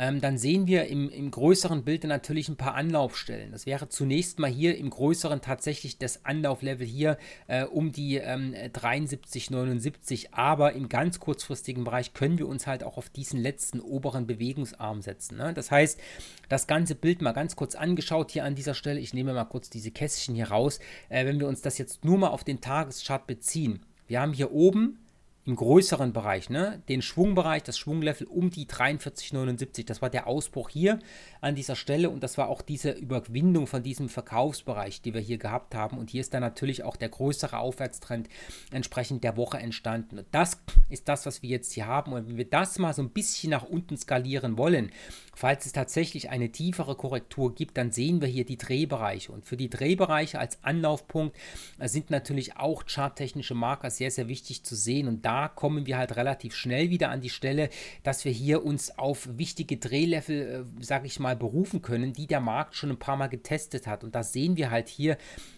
ähm, dann sehen wir im, im größeren Bild natürlich ein paar Anlaufstellen. Das wäre zunächst mal hier im größeren tatsächlich das Anlauflevel hier äh, um die ähm, 73, aber im ganz kurzfristigen Bereich können wir uns halt auch auf diesen letzten oberen Bewegungsarm setzen. Ne? Das heißt, das ganze Bild mal ganz kurz angeschaut hier an dieser Stelle. Ich nehme mal kurz diese Kästchen hier raus. Äh, wenn wir uns das jetzt nur mal auf den Tageschart beziehen. Wir haben hier oben im größeren Bereich, ne, den Schwungbereich, das Schwunglevel um die 43,79. Das war der Ausbruch hier an dieser Stelle und das war auch diese Überwindung von diesem Verkaufsbereich, die wir hier gehabt haben. Und hier ist dann natürlich auch der größere Aufwärtstrend entsprechend der Woche entstanden. Und das ist das, was wir jetzt hier haben. Und wenn wir das mal so ein bisschen nach unten skalieren wollen, Falls es tatsächlich eine tiefere Korrektur gibt, dann sehen wir hier die Drehbereiche. Und für die Drehbereiche als Anlaufpunkt äh, sind natürlich auch charttechnische Marker sehr, sehr wichtig zu sehen. Und da kommen wir halt relativ schnell wieder an die Stelle, dass wir hier uns auf wichtige Drehlevel, äh, sage ich mal, berufen können, die der Markt schon ein paar Mal getestet hat. Und da sehen wir halt hier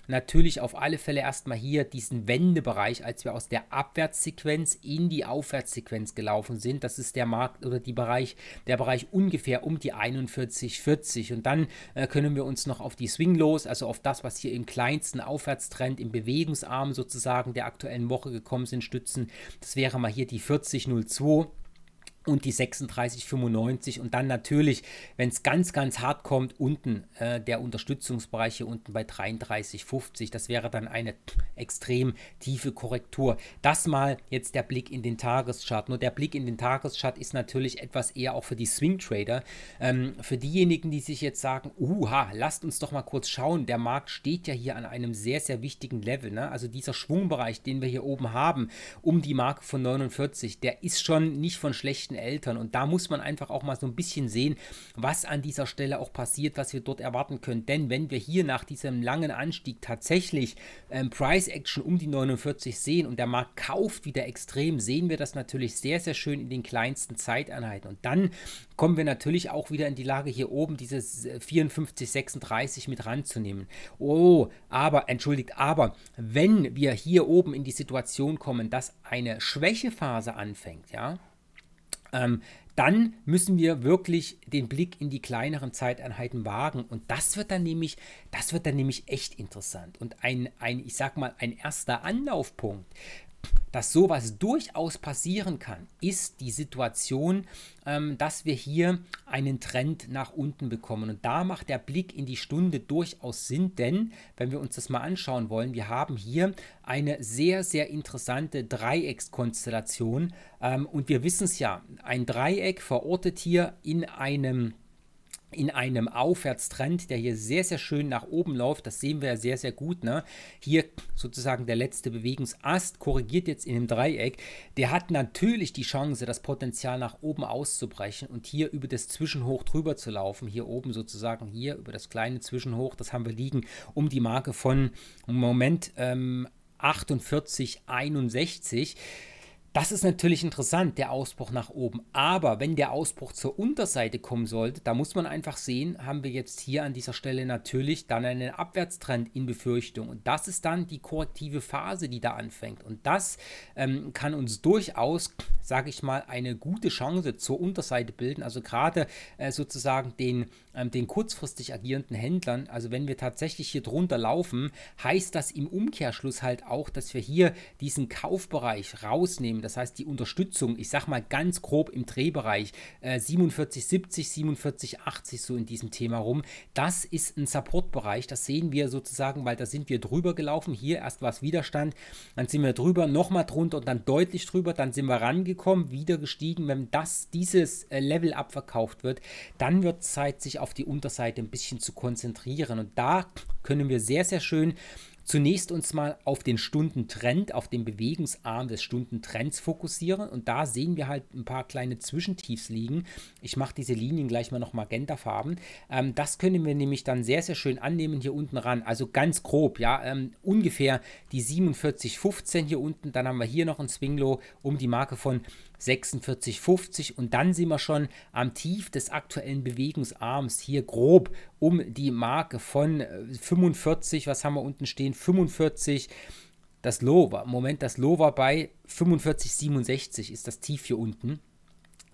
natürlich auf alle Fälle erstmal hier diesen Wendebereich, als wir aus der Abwärtssequenz in die Aufwärtssequenz gelaufen sind. Das ist der Markt oder die Bereich, der Bereich ungefähr um die 41,40. Und dann äh, können wir uns noch auf die Swing los, also auf das, was hier im kleinsten Aufwärtstrend, im Bewegungsarm sozusagen der aktuellen Woche gekommen sind, stützen. Das wäre mal hier die 40,02 und die 36,95 und dann natürlich, wenn es ganz, ganz hart kommt, unten äh, der Unterstützungsbereich hier unten bei 33,50. Das wäre dann eine extrem tiefe Korrektur. Das mal jetzt der Blick in den Tageschart. Nur der Blick in den Tageschart ist natürlich etwas eher auch für die Swing Trader. Ähm, für diejenigen, die sich jetzt sagen, uha, lasst uns doch mal kurz schauen. Der Markt steht ja hier an einem sehr, sehr wichtigen Level. Ne? Also dieser Schwungbereich, den wir hier oben haben, um die Marke von 49, der ist schon nicht von schlechten solchen Eltern. Und da muss man einfach auch mal so ein bisschen sehen, was an dieser Stelle auch passiert, was wir dort erwarten können. Denn wenn wir hier nach diesem langen Anstieg tatsächlich ähm, Price Action um die 49 sehen und der Markt kauft wieder extrem, sehen wir das natürlich sehr, sehr schön in den kleinsten Zeiteinheiten. Und dann kommen wir natürlich auch wieder in die Lage, hier oben diese 54, 36 mit ranzunehmen. Oh, aber, entschuldigt, aber, wenn wir hier oben in die Situation kommen, dass eine Schwächephase anfängt, ja, ähm, dann müssen wir wirklich den Blick in die kleineren Zeiteinheiten wagen. Und das wird dann nämlich, das wird dann nämlich echt interessant. Und ein, ein ich sag mal, ein erster Anlaufpunkt dass sowas durchaus passieren kann, ist die Situation, ähm, dass wir hier einen Trend nach unten bekommen. Und da macht der Blick in die Stunde durchaus Sinn, denn wenn wir uns das mal anschauen wollen, wir haben hier eine sehr, sehr interessante Dreieckskonstellation. Ähm, und wir wissen es ja, ein Dreieck verortet hier in einem in einem Aufwärtstrend, der hier sehr, sehr schön nach oben läuft. Das sehen wir ja sehr, sehr gut. Ne? Hier sozusagen der letzte Bewegungsast korrigiert jetzt in dem Dreieck. Der hat natürlich die Chance, das Potenzial nach oben auszubrechen und hier über das Zwischenhoch drüber zu laufen. Hier oben sozusagen, hier über das kleine Zwischenhoch, das haben wir liegen, um die Marke von Moment ähm, 48, 61. Das ist natürlich interessant, der Ausbruch nach oben. Aber wenn der Ausbruch zur Unterseite kommen sollte, da muss man einfach sehen, haben wir jetzt hier an dieser Stelle natürlich dann einen Abwärtstrend in Befürchtung. Und das ist dann die korrektive Phase, die da anfängt. Und das ähm, kann uns durchaus, sage ich mal, eine gute Chance zur Unterseite bilden. Also gerade äh, sozusagen den, ähm, den kurzfristig agierenden Händlern. Also wenn wir tatsächlich hier drunter laufen, heißt das im Umkehrschluss halt auch, dass wir hier diesen Kaufbereich rausnehmen das heißt, die Unterstützung, ich sag mal ganz grob im Drehbereich, äh, 4770, 4780, so in diesem Thema rum, das ist ein Supportbereich. Das sehen wir sozusagen, weil da sind wir drüber gelaufen. Hier erst war es Widerstand, dann sind wir drüber, nochmal drunter und dann deutlich drüber. Dann sind wir rangekommen, wieder gestiegen. Wenn das, dieses äh, Level abverkauft wird, dann wird es Zeit, sich auf die Unterseite ein bisschen zu konzentrieren. Und da können wir sehr, sehr schön zunächst uns mal auf den Stundentrend, auf den Bewegungsarm des Stundentrends fokussieren. Und da sehen wir halt ein paar kleine Zwischentiefs liegen. Ich mache diese Linien gleich mal noch magentafarben. Ähm, das können wir nämlich dann sehr, sehr schön annehmen hier unten ran. Also ganz grob, ja, ähm, ungefähr die 47,15 hier unten. Dann haben wir hier noch ein Swinglow um die Marke von 46,50 und dann sind wir schon am Tief des aktuellen Bewegungsarms hier grob um die Marke von 45, äh, was haben wir unten stehen, 45 das Low war, Moment, das Low war bei 45,67 ist das Tief hier unten.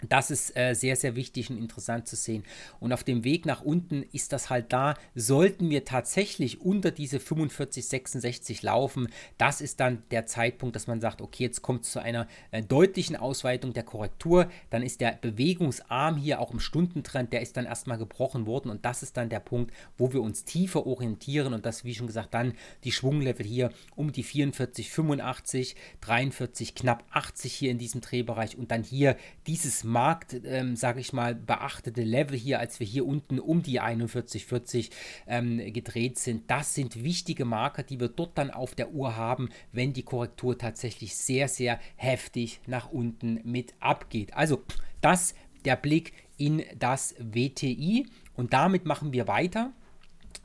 Das ist äh, sehr, sehr wichtig und interessant zu sehen. Und auf dem Weg nach unten ist das halt da. Sollten wir tatsächlich unter diese 45, 66 laufen, das ist dann der Zeitpunkt, dass man sagt, okay, jetzt kommt es zu einer äh, deutlichen Ausweitung der Korrektur. Dann ist der Bewegungsarm hier auch im Stundentrend, der ist dann erstmal gebrochen worden. Und das ist dann der Punkt, wo wir uns tiefer orientieren. Und das, wie schon gesagt, dann die Schwunglevel hier um die 44, 85, 43, knapp 80 hier in diesem Drehbereich. Und dann hier dieses Markt, ähm, sage ich mal, beachtete Level hier, als wir hier unten um die 41,40 ähm, gedreht sind, das sind wichtige Marker, die wir dort dann auf der Uhr haben, wenn die Korrektur tatsächlich sehr, sehr heftig nach unten mit abgeht. Also das der Blick in das WTI und damit machen wir weiter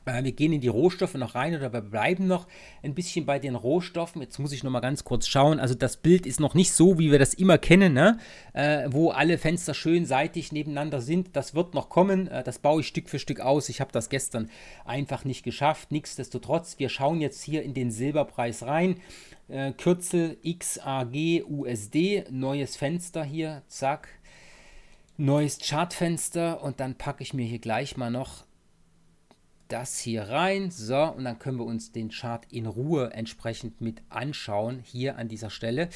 wir gehen in die Rohstoffe noch rein oder wir bleiben noch ein bisschen bei den Rohstoffen. Jetzt muss ich noch mal ganz kurz schauen. Also das Bild ist noch nicht so, wie wir das immer kennen, ne? äh, wo alle Fenster schön seitig nebeneinander sind. Das wird noch kommen. Äh, das baue ich Stück für Stück aus. Ich habe das gestern einfach nicht geschafft. Nichtsdestotrotz, wir schauen jetzt hier in den Silberpreis rein. Äh, Kürzel XAGUSD, Neues Fenster hier. Zack neues Chartfenster und dann packe ich mir hier gleich mal noch das hier rein. So, und dann können wir uns den Chart in Ruhe entsprechend mit anschauen hier an dieser Stelle.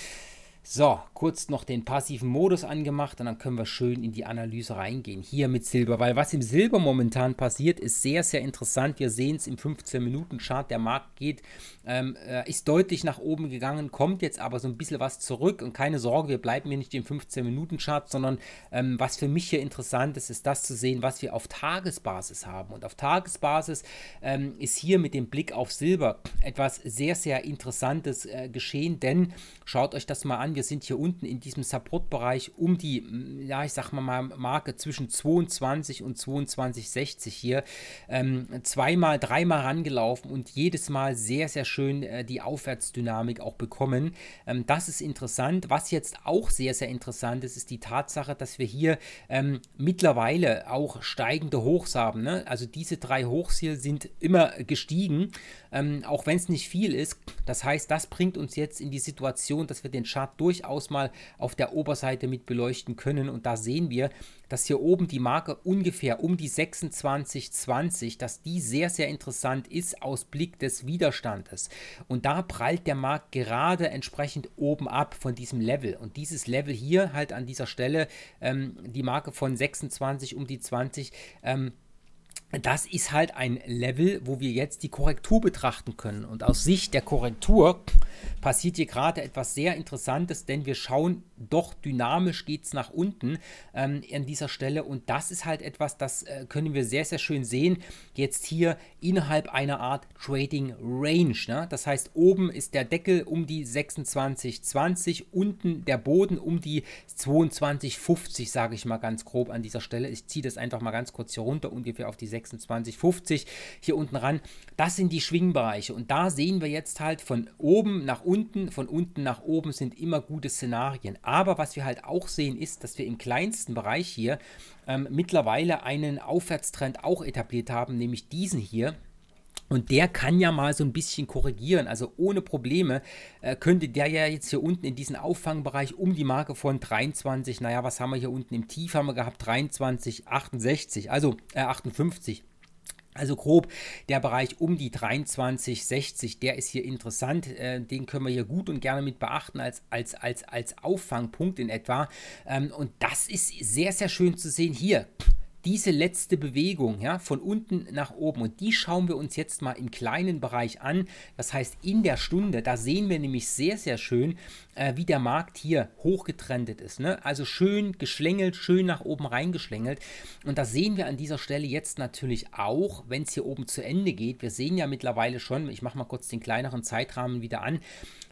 So, kurz noch den passiven Modus angemacht und dann können wir schön in die Analyse reingehen. Hier mit Silber, weil was im Silber momentan passiert, ist sehr, sehr interessant. Wir sehen es im 15-Minuten-Chart, der Markt geht, ähm, äh, ist deutlich nach oben gegangen, kommt jetzt aber so ein bisschen was zurück. Und keine Sorge, wir bleiben hier nicht im 15-Minuten-Chart, sondern ähm, was für mich hier interessant ist, ist das zu sehen, was wir auf Tagesbasis haben. Und auf Tagesbasis ähm, ist hier mit dem Blick auf Silber etwas sehr, sehr Interessantes äh, geschehen, denn schaut euch das mal an wir sind hier unten in diesem Support-Bereich um die, ja, ich sag mal, Marke zwischen 22 und 22,60 hier. Ähm, zweimal, dreimal rangelaufen und jedes Mal sehr, sehr schön äh, die Aufwärtsdynamik auch bekommen. Ähm, das ist interessant. Was jetzt auch sehr, sehr interessant ist, ist die Tatsache, dass wir hier ähm, mittlerweile auch steigende Hochs haben. Ne? Also diese drei Hochs hier sind immer gestiegen, ähm, auch wenn es nicht viel ist. Das heißt, das bringt uns jetzt in die Situation, dass wir den Chart durchaus mal auf der Oberseite mit beleuchten können. Und da sehen wir, dass hier oben die Marke ungefähr um die 26,20, dass die sehr, sehr interessant ist aus Blick des Widerstandes. Und da prallt der Markt gerade entsprechend oben ab von diesem Level. Und dieses Level hier halt an dieser Stelle, ähm, die Marke von 26 um die 20, ähm, das ist halt ein Level, wo wir jetzt die Korrektur betrachten können. Und aus Sicht der Korrektur passiert hier gerade etwas sehr Interessantes, denn wir schauen doch dynamisch geht es nach unten ähm, an dieser Stelle. Und das ist halt etwas, das äh, können wir sehr, sehr schön sehen. Jetzt hier innerhalb einer Art Trading Range. Ne? Das heißt, oben ist der Deckel um die 26,20, unten der Boden um die 22,50, sage ich mal ganz grob an dieser Stelle. Ich ziehe das einfach mal ganz kurz hier runter, ungefähr auf die 26,50 hier unten ran. Das sind die Schwingbereiche. Und da sehen wir jetzt halt von oben nach unten, von unten nach oben sind immer gute Szenarien. Aber was wir halt auch sehen, ist, dass wir im kleinsten Bereich hier ähm, mittlerweile einen Aufwärtstrend auch etabliert haben, nämlich diesen hier. Und der kann ja mal so ein bisschen korrigieren. Also ohne Probleme äh, könnte der ja jetzt hier unten in diesen Auffangbereich um die Marke von 23, naja, was haben wir hier unten im Tief haben wir gehabt? 23, 68, also äh, 58. Also grob der Bereich um die 23,60, der ist hier interessant. Äh, den können wir hier gut und gerne mit beachten als, als, als, als Auffangpunkt in etwa. Ähm, und das ist sehr, sehr schön zu sehen hier diese letzte Bewegung ja, von unten nach oben und die schauen wir uns jetzt mal im kleinen Bereich an. Das heißt, in der Stunde, da sehen wir nämlich sehr, sehr schön, äh, wie der Markt hier hochgetrendet ist. Ne? Also schön geschlängelt, schön nach oben reingeschlängelt. Und das sehen wir an dieser Stelle jetzt natürlich auch, wenn es hier oben zu Ende geht. Wir sehen ja mittlerweile schon, ich mache mal kurz den kleineren Zeitrahmen wieder an,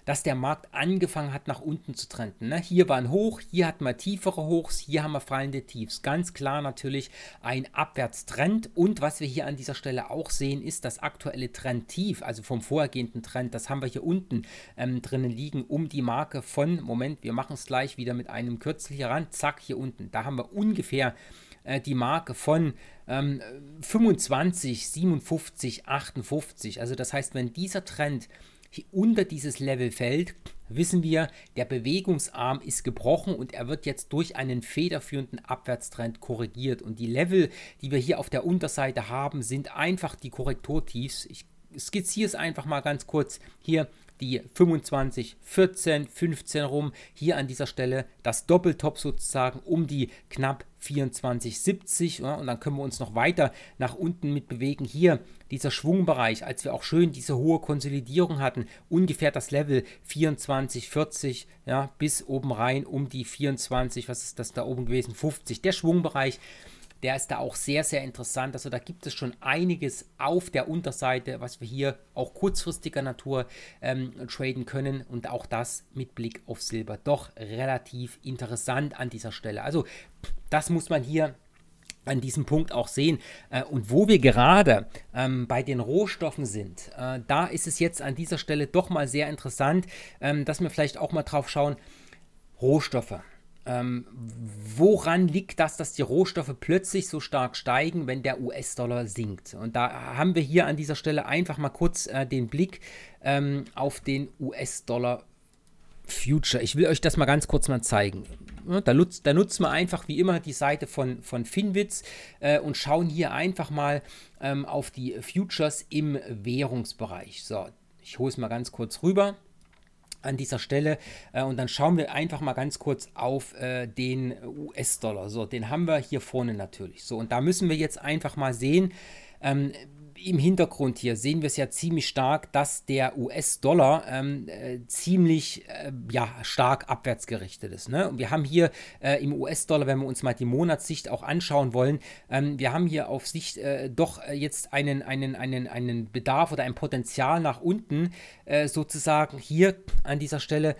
dass der Markt angefangen hat, nach unten zu trenden. Ne? Hier waren Hoch, hier hatten wir tiefere Hochs, hier haben wir fallende Tiefs. Ganz klar natürlich ein Abwärtstrend. Und was wir hier an dieser Stelle auch sehen, ist das aktuelle Trendtief, also vom vorhergehenden Trend. Das haben wir hier unten ähm, drinnen liegen, um die Marke Marke von, Moment, wir machen es gleich wieder mit einem Kürzel hier ran, zack, hier unten. Da haben wir ungefähr äh, die Marke von ähm, 25, 57, 58. Also das heißt, wenn dieser Trend unter dieses Level fällt, wissen wir, der Bewegungsarm ist gebrochen und er wird jetzt durch einen federführenden Abwärtstrend korrigiert. Und die Level, die wir hier auf der Unterseite haben, sind einfach die Korrekturtiefs. Ich skizziere es einfach mal ganz kurz. Hier die 25, 14, 15 rum. Hier an dieser Stelle das Doppeltop sozusagen um die knapp 24,70 ja, und dann können wir uns noch weiter nach unten mit bewegen. Hier dieser Schwungbereich, als wir auch schön diese hohe Konsolidierung hatten, ungefähr das Level 24,40 ja, bis oben rein um die 24, was ist das da oben gewesen, 50. Der Schwungbereich der ist da auch sehr, sehr interessant. Also da gibt es schon einiges auf der Unterseite, was wir hier auch kurzfristiger Natur ähm, traden können. Und auch das mit Blick auf Silber doch relativ interessant an dieser Stelle. Also das muss man hier an diesem Punkt auch sehen. Äh, und wo wir gerade ähm, bei den Rohstoffen sind, äh, da ist es jetzt an dieser Stelle doch mal sehr interessant, ähm, dass wir vielleicht auch mal drauf schauen. Rohstoffe. Ähm, woran liegt das, dass die Rohstoffe plötzlich so stark steigen, wenn der US-Dollar sinkt? Und da haben wir hier an dieser Stelle einfach mal kurz äh, den Blick ähm, auf den US-Dollar Future. Ich will euch das mal ganz kurz mal zeigen. Da, nutz, da nutzen wir einfach wie immer die Seite von, von Finwitz äh, und schauen hier einfach mal ähm, auf die Futures im Währungsbereich. So, ich hole es mal ganz kurz rüber an dieser Stelle. Äh, und dann schauen wir einfach mal ganz kurz auf äh, den US-Dollar. So, den haben wir hier vorne natürlich. So, und da müssen wir jetzt einfach mal sehen, ähm, im Hintergrund hier sehen wir es ja ziemlich stark, dass der US-Dollar ähm, äh, ziemlich äh, ja, stark abwärts gerichtet ist. Ne? Und wir haben hier äh, im US-Dollar, wenn wir uns mal die Monatssicht auch anschauen wollen, ähm, wir haben hier auf Sicht äh, doch äh, jetzt einen, einen, einen, einen Bedarf oder ein Potenzial nach unten äh, sozusagen hier an dieser Stelle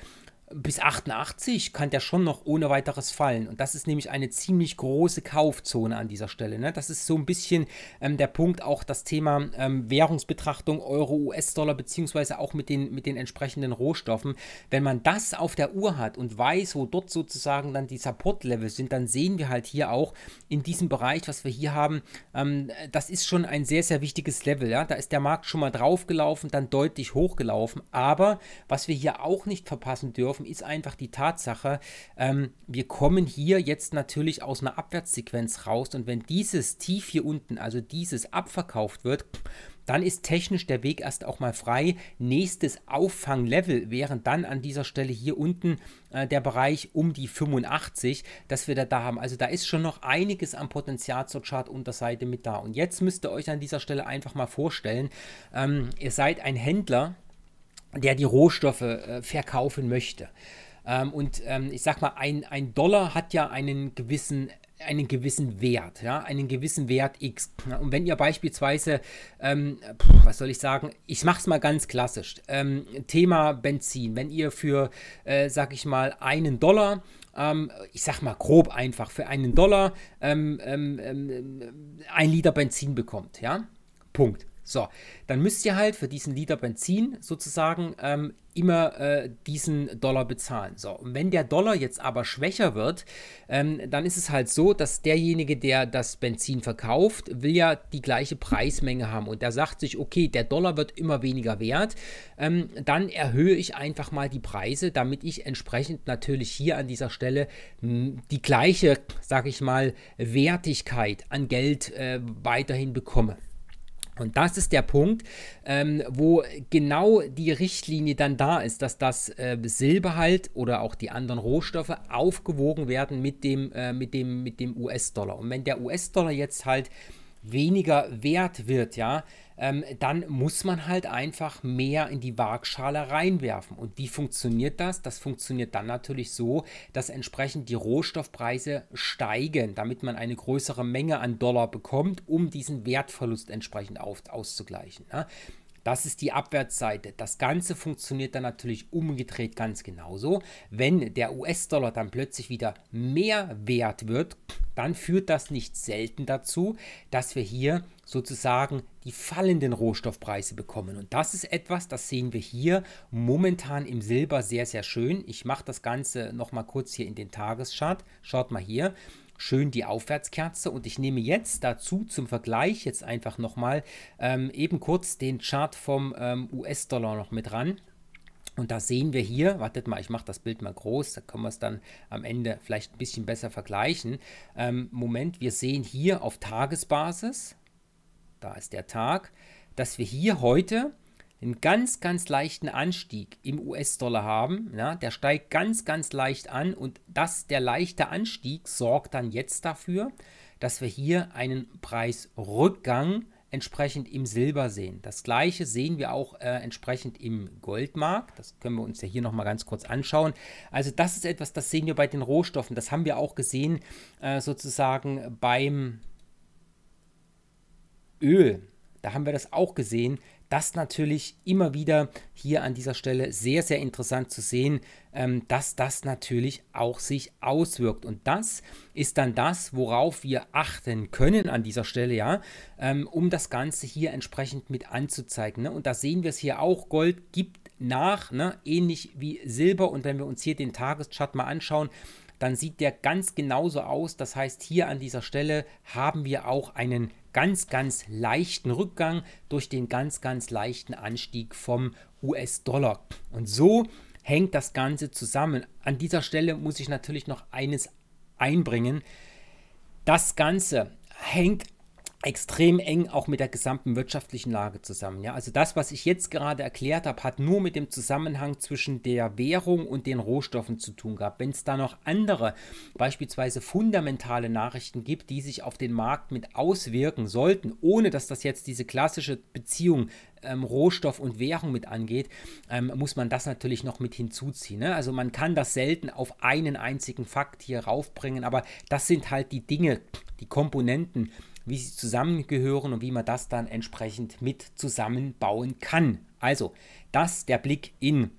bis 88 kann der schon noch ohne weiteres fallen. Und das ist nämlich eine ziemlich große Kaufzone an dieser Stelle. Ne? Das ist so ein bisschen ähm, der Punkt, auch das Thema ähm, Währungsbetrachtung, Euro, US-Dollar, beziehungsweise auch mit den, mit den entsprechenden Rohstoffen. Wenn man das auf der Uhr hat und weiß, wo dort sozusagen dann die Support-Level sind, dann sehen wir halt hier auch in diesem Bereich, was wir hier haben, ähm, das ist schon ein sehr, sehr wichtiges Level. Ja? Da ist der Markt schon mal draufgelaufen, dann deutlich hochgelaufen. Aber was wir hier auch nicht verpassen dürfen, gelaufen ist einfach die Tatsache, ähm, wir kommen hier jetzt natürlich aus einer Abwärtssequenz raus und wenn dieses Tief hier unten, also dieses abverkauft wird, dann ist technisch der Weg erst auch mal frei. Nächstes Auffanglevel wären dann an dieser Stelle hier unten äh, der Bereich um die 85, dass wir da, da haben. Also da ist schon noch einiges am Potenzial zur Chartunterseite mit da. Und jetzt müsst ihr euch an dieser Stelle einfach mal vorstellen, ähm, ihr seid ein Händler, der die Rohstoffe äh, verkaufen möchte. Ähm, und ähm, ich sag mal, ein, ein Dollar hat ja einen gewissen einen gewissen Wert, ja, einen gewissen Wert X. und wenn ihr beispielsweise, ähm, was soll ich sagen, ich mache es mal ganz klassisch, ähm, Thema Benzin, wenn ihr für, äh, sag ich mal, einen Dollar, ähm, ich sag mal grob einfach, für einen Dollar ähm, ähm, ähm, ein Liter Benzin bekommt, ja, Punkt. So, dann müsst ihr halt für diesen Liter Benzin sozusagen ähm, immer äh, diesen Dollar bezahlen. So, und wenn der Dollar jetzt aber schwächer wird, ähm, dann ist es halt so, dass derjenige, der das Benzin verkauft, will ja die gleiche Preismenge haben und der sagt sich, okay, der Dollar wird immer weniger wert, ähm, dann erhöhe ich einfach mal die Preise, damit ich entsprechend natürlich hier an dieser Stelle hm, die gleiche, sag ich mal, Wertigkeit an Geld äh, weiterhin bekomme. Und das ist der Punkt, ähm, wo genau die Richtlinie dann da ist, dass das äh, Silber halt oder auch die anderen Rohstoffe aufgewogen werden mit dem, äh, mit dem, mit dem US-Dollar. Und wenn der US-Dollar jetzt halt weniger wert wird, ja, ähm, dann muss man halt einfach mehr in die Waagschale reinwerfen. Und wie funktioniert das? Das funktioniert dann natürlich so, dass entsprechend die Rohstoffpreise steigen, damit man eine größere Menge an Dollar bekommt, um diesen Wertverlust entsprechend auf, auszugleichen. Ja? Das ist die Abwärtsseite. Das Ganze funktioniert dann natürlich umgedreht ganz genauso. Wenn der US-Dollar dann plötzlich wieder mehr wert wird, dann führt das nicht selten dazu, dass wir hier sozusagen die fallenden Rohstoffpreise bekommen. Und das ist etwas, das sehen wir hier momentan im Silber sehr, sehr schön. Ich mache das Ganze nochmal kurz hier in den Tagesschart. Schaut mal hier schön die Aufwärtskerze. Und ich nehme jetzt dazu zum Vergleich jetzt einfach nochmal ähm, eben kurz den Chart vom ähm, US-Dollar noch mit ran. Und da sehen wir hier, wartet mal, ich mache das Bild mal groß, da können wir es dann am Ende vielleicht ein bisschen besser vergleichen. Ähm, Moment, wir sehen hier auf Tagesbasis, da ist der Tag, dass wir hier heute einen ganz, ganz leichten Anstieg im US-Dollar haben. Ja, der steigt ganz, ganz leicht an und das, der leichte Anstieg sorgt dann jetzt dafür, dass wir hier einen Preisrückgang entsprechend im Silber sehen. Das gleiche sehen wir auch äh, entsprechend im Goldmarkt. Das können wir uns ja hier nochmal ganz kurz anschauen. Also das ist etwas, das sehen wir bei den Rohstoffen. Das haben wir auch gesehen äh, sozusagen beim Öl. Da haben wir das auch gesehen, das natürlich immer wieder hier an dieser Stelle sehr, sehr interessant zu sehen, ähm, dass das natürlich auch sich auswirkt. Und das ist dann das, worauf wir achten können an dieser Stelle, ja, ähm, um das Ganze hier entsprechend mit anzuzeigen. Ne? Und da sehen wir es hier auch, Gold gibt nach, ne? ähnlich wie Silber. Und wenn wir uns hier den Tageschart mal anschauen, dann sieht der ganz genauso aus. Das heißt, hier an dieser Stelle haben wir auch einen ganz, ganz leichten Rückgang durch den ganz, ganz leichten Anstieg vom US-Dollar. Und so hängt das Ganze zusammen. An dieser Stelle muss ich natürlich noch eines einbringen. Das Ganze hängt extrem eng auch mit der gesamten wirtschaftlichen Lage zusammen. Ja? Also das, was ich jetzt gerade erklärt habe, hat nur mit dem Zusammenhang zwischen der Währung und den Rohstoffen zu tun gehabt. Wenn es da noch andere, beispielsweise fundamentale Nachrichten gibt, die sich auf den Markt mit auswirken sollten, ohne dass das jetzt diese klassische Beziehung ähm, Rohstoff und Währung mit angeht, ähm, muss man das natürlich noch mit hinzuziehen. Ne? Also man kann das selten auf einen einzigen Fakt hier raufbringen, aber das sind halt die Dinge, die Komponenten, wie sie zusammengehören und wie man das dann entsprechend mit zusammenbauen kann. Also, das der Blick in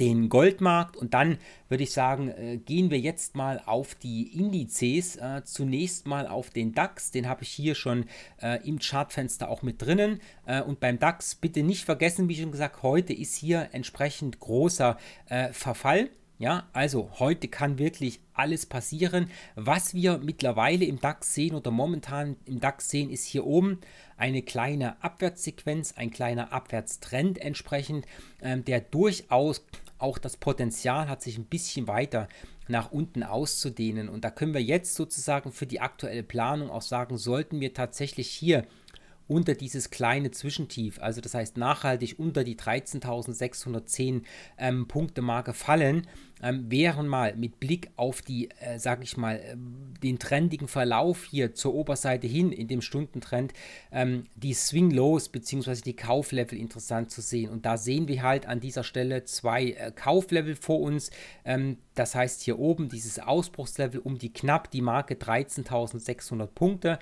den Goldmarkt und dann würde ich sagen, äh, gehen wir jetzt mal auf die Indizes. Äh, zunächst mal auf den DAX, den habe ich hier schon äh, im Chartfenster auch mit drinnen. Äh, und beim DAX bitte nicht vergessen, wie schon gesagt, heute ist hier entsprechend großer äh, Verfall. Ja, also heute kann wirklich alles passieren. Was wir mittlerweile im DAX sehen oder momentan im DAX sehen, ist hier oben eine kleine Abwärtssequenz, ein kleiner Abwärtstrend entsprechend, ähm, der durchaus auch das Potenzial hat, sich ein bisschen weiter nach unten auszudehnen. Und da können wir jetzt sozusagen für die aktuelle Planung auch sagen, sollten wir tatsächlich hier unter dieses kleine Zwischentief, also das heißt nachhaltig unter die 13.610 ähm, Punkte Marke fallen, ähm, wären mal mit Blick auf die, äh, sage ich mal, äh, den trendigen Verlauf hier zur Oberseite hin in dem Stundentrend ähm, die Swing Lows bzw. die Kauflevel interessant zu sehen. Und da sehen wir halt an dieser Stelle zwei äh, Kauflevel vor uns. Ähm, das heißt hier oben dieses Ausbruchslevel um die knapp die Marke 13.600 Punkte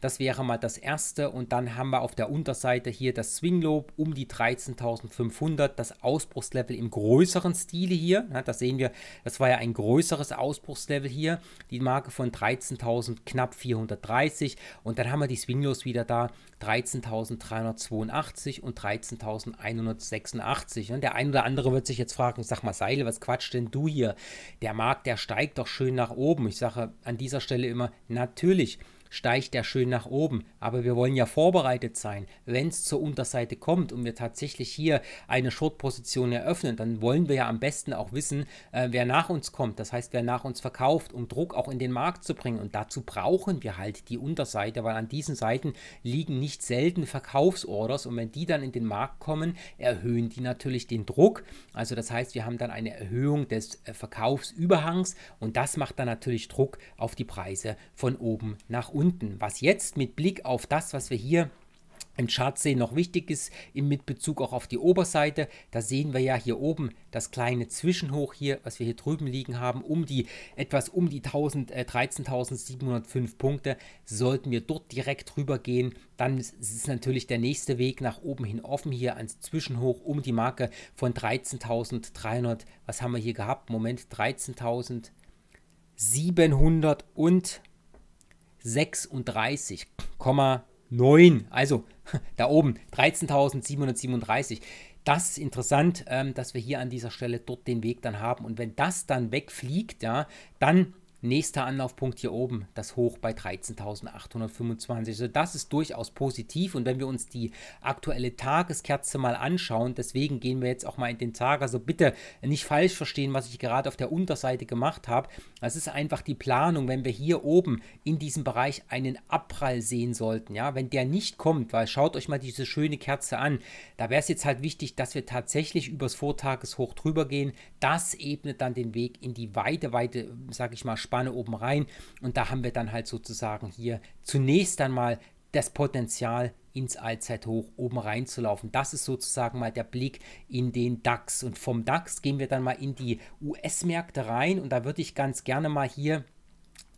das wäre mal das erste und dann haben wir auf der Unterseite hier das Swinglob um die 13.500, das Ausbruchslevel im größeren Stile hier. Ja, das sehen wir, das war ja ein größeres Ausbruchslevel hier, die Marke von 13.000 knapp 430 und dann haben wir die Swinglos wieder da 13.382 und 13.186. Der ein oder andere wird sich jetzt fragen, sag mal Seile, was quatscht denn du hier? Der Markt, der steigt doch schön nach oben. Ich sage an dieser Stelle immer, natürlich steigt er schön nach oben. Aber wir wollen ja vorbereitet sein. Wenn es zur Unterseite kommt und wir tatsächlich hier eine Short-Position eröffnen, dann wollen wir ja am besten auch wissen, äh, wer nach uns kommt. Das heißt, wer nach uns verkauft, um Druck auch in den Markt zu bringen. Und dazu brauchen wir halt die Unterseite, weil an diesen Seiten liegen nicht selten Verkaufsorders. Und wenn die dann in den Markt kommen, erhöhen die natürlich den Druck. Also das heißt, wir haben dann eine Erhöhung des äh, Verkaufsüberhangs und das macht dann natürlich Druck auf die Preise von oben nach unten unten. Was jetzt mit Blick auf das, was wir hier im Chart sehen, noch wichtig ist, mit Bezug auch auf die Oberseite, da sehen wir ja hier oben das kleine Zwischenhoch hier, was wir hier drüben liegen haben, um die etwas um die äh, 13.705 Punkte, sollten wir dort direkt drüber gehen, dann ist, ist natürlich der nächste Weg nach oben hin offen hier ans Zwischenhoch um die Marke von 13.300, was haben wir hier gehabt, Moment, 13.700 und 36,9. Also da oben 13.737. Das ist interessant, ähm, dass wir hier an dieser Stelle dort den Weg dann haben. Und wenn das dann wegfliegt, ja, dann Nächster Anlaufpunkt hier oben, das Hoch bei 13.825. Also das ist durchaus positiv. Und wenn wir uns die aktuelle Tageskerze mal anschauen, deswegen gehen wir jetzt auch mal in den Tag. Also bitte nicht falsch verstehen, was ich gerade auf der Unterseite gemacht habe. Das ist einfach die Planung, wenn wir hier oben in diesem Bereich einen Abprall sehen sollten. Ja, wenn der nicht kommt, weil schaut euch mal diese schöne Kerze an. Da wäre es jetzt halt wichtig, dass wir tatsächlich übers Vortageshoch drüber gehen. Das ebnet dann den Weg in die weite, weite, sag ich mal, Spanne oben rein. Und da haben wir dann halt sozusagen hier zunächst einmal das Potenzial ins Allzeithoch oben reinzulaufen. Das ist sozusagen mal der Blick in den DAX. Und vom DAX gehen wir dann mal in die US-Märkte rein. Und da würde ich ganz gerne mal hier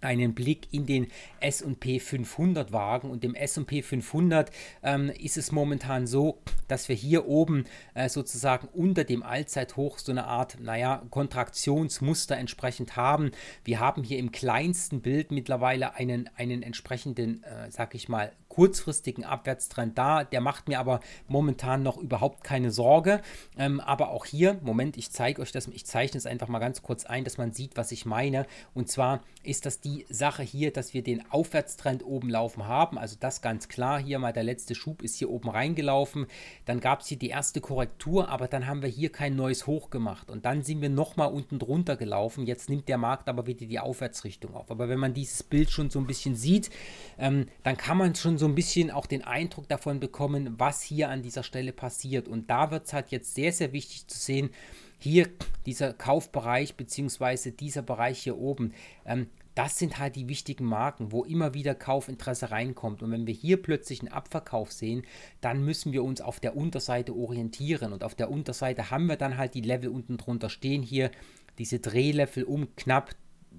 einen Blick in den S&P 500 wagen und im S&P 500 ähm, ist es momentan so, dass wir hier oben äh, sozusagen unter dem Allzeithoch so eine Art, naja, Kontraktionsmuster entsprechend haben. Wir haben hier im kleinsten Bild mittlerweile einen, einen entsprechenden, äh, sag ich mal, kurzfristigen Abwärtstrend da. Der macht mir aber momentan noch überhaupt keine Sorge. Ähm, aber auch hier, Moment, ich zeige euch das, ich zeichne es einfach mal ganz kurz ein, dass man sieht, was ich meine. Und zwar ist das die Sache hier, dass wir den Aufwärtstrend oben laufen haben. Also das ganz klar hier mal der letzte Schub ist hier oben reingelaufen. Dann gab es hier die erste Korrektur, aber dann haben wir hier kein neues Hoch gemacht. Und dann sind wir nochmal unten drunter gelaufen. Jetzt nimmt der Markt aber wieder die Aufwärtsrichtung auf. Aber wenn man dieses Bild schon so ein bisschen sieht, ähm, dann kann man schon so ein bisschen auch den Eindruck davon bekommen, was hier an dieser Stelle passiert. Und da wird es halt jetzt sehr, sehr wichtig zu sehen, hier dieser Kaufbereich beziehungsweise dieser Bereich hier oben, ähm, das sind halt die wichtigen Marken, wo immer wieder Kaufinteresse reinkommt. Und wenn wir hier plötzlich einen Abverkauf sehen, dann müssen wir uns auf der Unterseite orientieren. Und auf der Unterseite haben wir dann halt die Level unten drunter stehen hier, diese Drehlevel um knapp,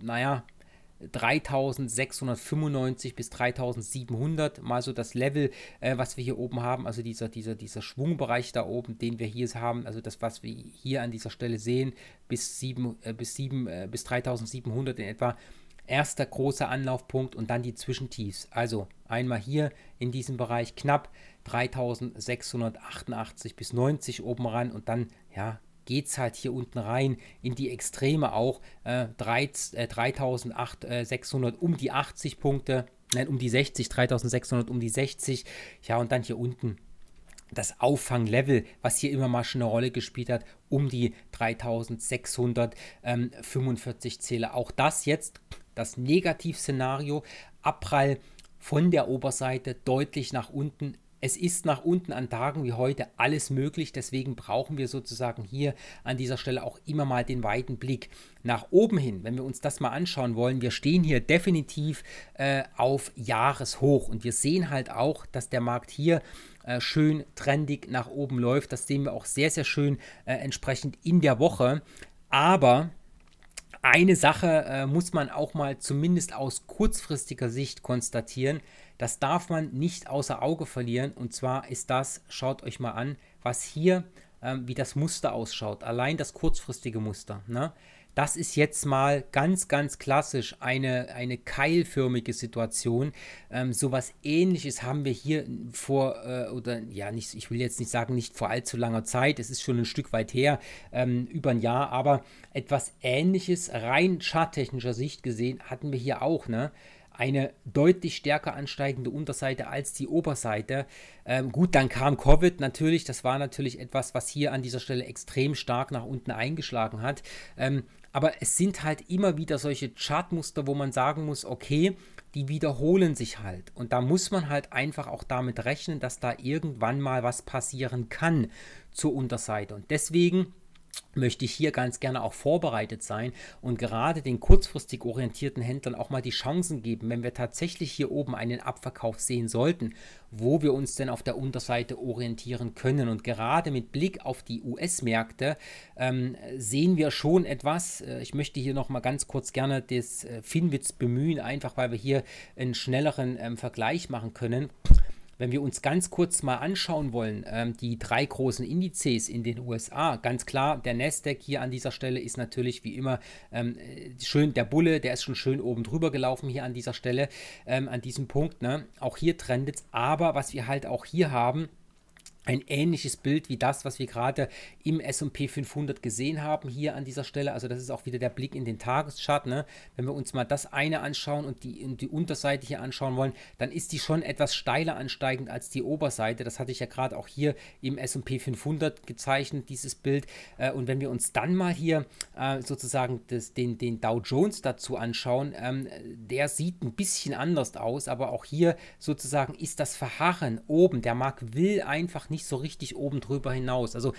naja, 3695 bis 3700 mal so das Level, äh, was wir hier oben haben, also dieser, dieser, dieser Schwungbereich da oben, den wir hier haben, also das, was wir hier an dieser Stelle sehen, bis, 7, äh, bis, 7, äh, bis 3700 in etwa. Erster großer Anlaufpunkt und dann die Zwischentiefs. Also einmal hier in diesem Bereich knapp 3688 bis 90 oben ran und dann ja geht es halt hier unten rein in die Extreme auch. Äh, 3600 äh, äh, um die 80 Punkte, nein, um die 60, 3600 um die 60. Ja, und dann hier unten das Auffanglevel, was hier immer mal schon eine Rolle gespielt hat, um die 3645 ähm, Zähler. Auch das jetzt das Negativszenario, Abprall von der Oberseite deutlich nach unten es ist nach unten an Tagen wie heute alles möglich. Deswegen brauchen wir sozusagen hier an dieser Stelle auch immer mal den weiten Blick nach oben hin. Wenn wir uns das mal anschauen wollen, wir stehen hier definitiv äh, auf Jahreshoch und wir sehen halt auch, dass der Markt hier äh, schön trendig nach oben läuft. Das sehen wir auch sehr, sehr schön äh, entsprechend in der Woche. Aber eine Sache äh, muss man auch mal zumindest aus kurzfristiger Sicht konstatieren. Das darf man nicht außer Auge verlieren. Und zwar ist das, schaut euch mal an, was hier, ähm, wie das Muster ausschaut. Allein das kurzfristige Muster. Ne? Das ist jetzt mal ganz, ganz klassisch eine, eine keilförmige Situation. Ähm, sowas ähnliches haben wir hier vor, äh, oder ja, nicht, ich will jetzt nicht sagen, nicht vor allzu langer Zeit, es ist schon ein Stück weit her, ähm, über ein Jahr, aber etwas ähnliches, rein charttechnischer Sicht gesehen, hatten wir hier auch, ne? eine deutlich stärker ansteigende Unterseite als die Oberseite. Ähm, gut, dann kam Covid natürlich. Das war natürlich etwas, was hier an dieser Stelle extrem stark nach unten eingeschlagen hat. Ähm, aber es sind halt immer wieder solche Chartmuster, wo man sagen muss, okay, die wiederholen sich halt. Und da muss man halt einfach auch damit rechnen, dass da irgendwann mal was passieren kann zur Unterseite. Und deswegen möchte ich hier ganz gerne auch vorbereitet sein und gerade den kurzfristig orientierten Händlern auch mal die Chancen geben, wenn wir tatsächlich hier oben einen Abverkauf sehen sollten, wo wir uns denn auf der Unterseite orientieren können. Und gerade mit Blick auf die US-Märkte ähm, sehen wir schon etwas. Äh, ich möchte hier nochmal ganz kurz gerne das äh, Finwitz bemühen, einfach weil wir hier einen schnelleren ähm, Vergleich machen können. Wenn wir uns ganz kurz mal anschauen wollen, ähm, die drei großen Indizes in den USA, ganz klar, der Nasdaq hier an dieser Stelle ist natürlich wie immer ähm, äh, schön, der Bulle, der ist schon schön oben drüber gelaufen hier an dieser Stelle, ähm, an diesem Punkt. Ne? Auch hier trendet es, aber was wir halt auch hier haben, ein ähnliches Bild wie das, was wir gerade im S&P 500 gesehen haben hier an dieser Stelle. Also das ist auch wieder der Blick in den Tageschart. Ne? Wenn wir uns mal das eine anschauen und die, die Unterseite hier anschauen wollen, dann ist die schon etwas steiler ansteigend als die Oberseite. Das hatte ich ja gerade auch hier im S&P 500 gezeichnet, dieses Bild. Äh, und wenn wir uns dann mal hier äh, sozusagen das, den, den Dow Jones dazu anschauen, ähm, der sieht ein bisschen anders aus, aber auch hier sozusagen ist das Verharren oben. Der Markt will einfach nicht so richtig oben drüber hinaus. Also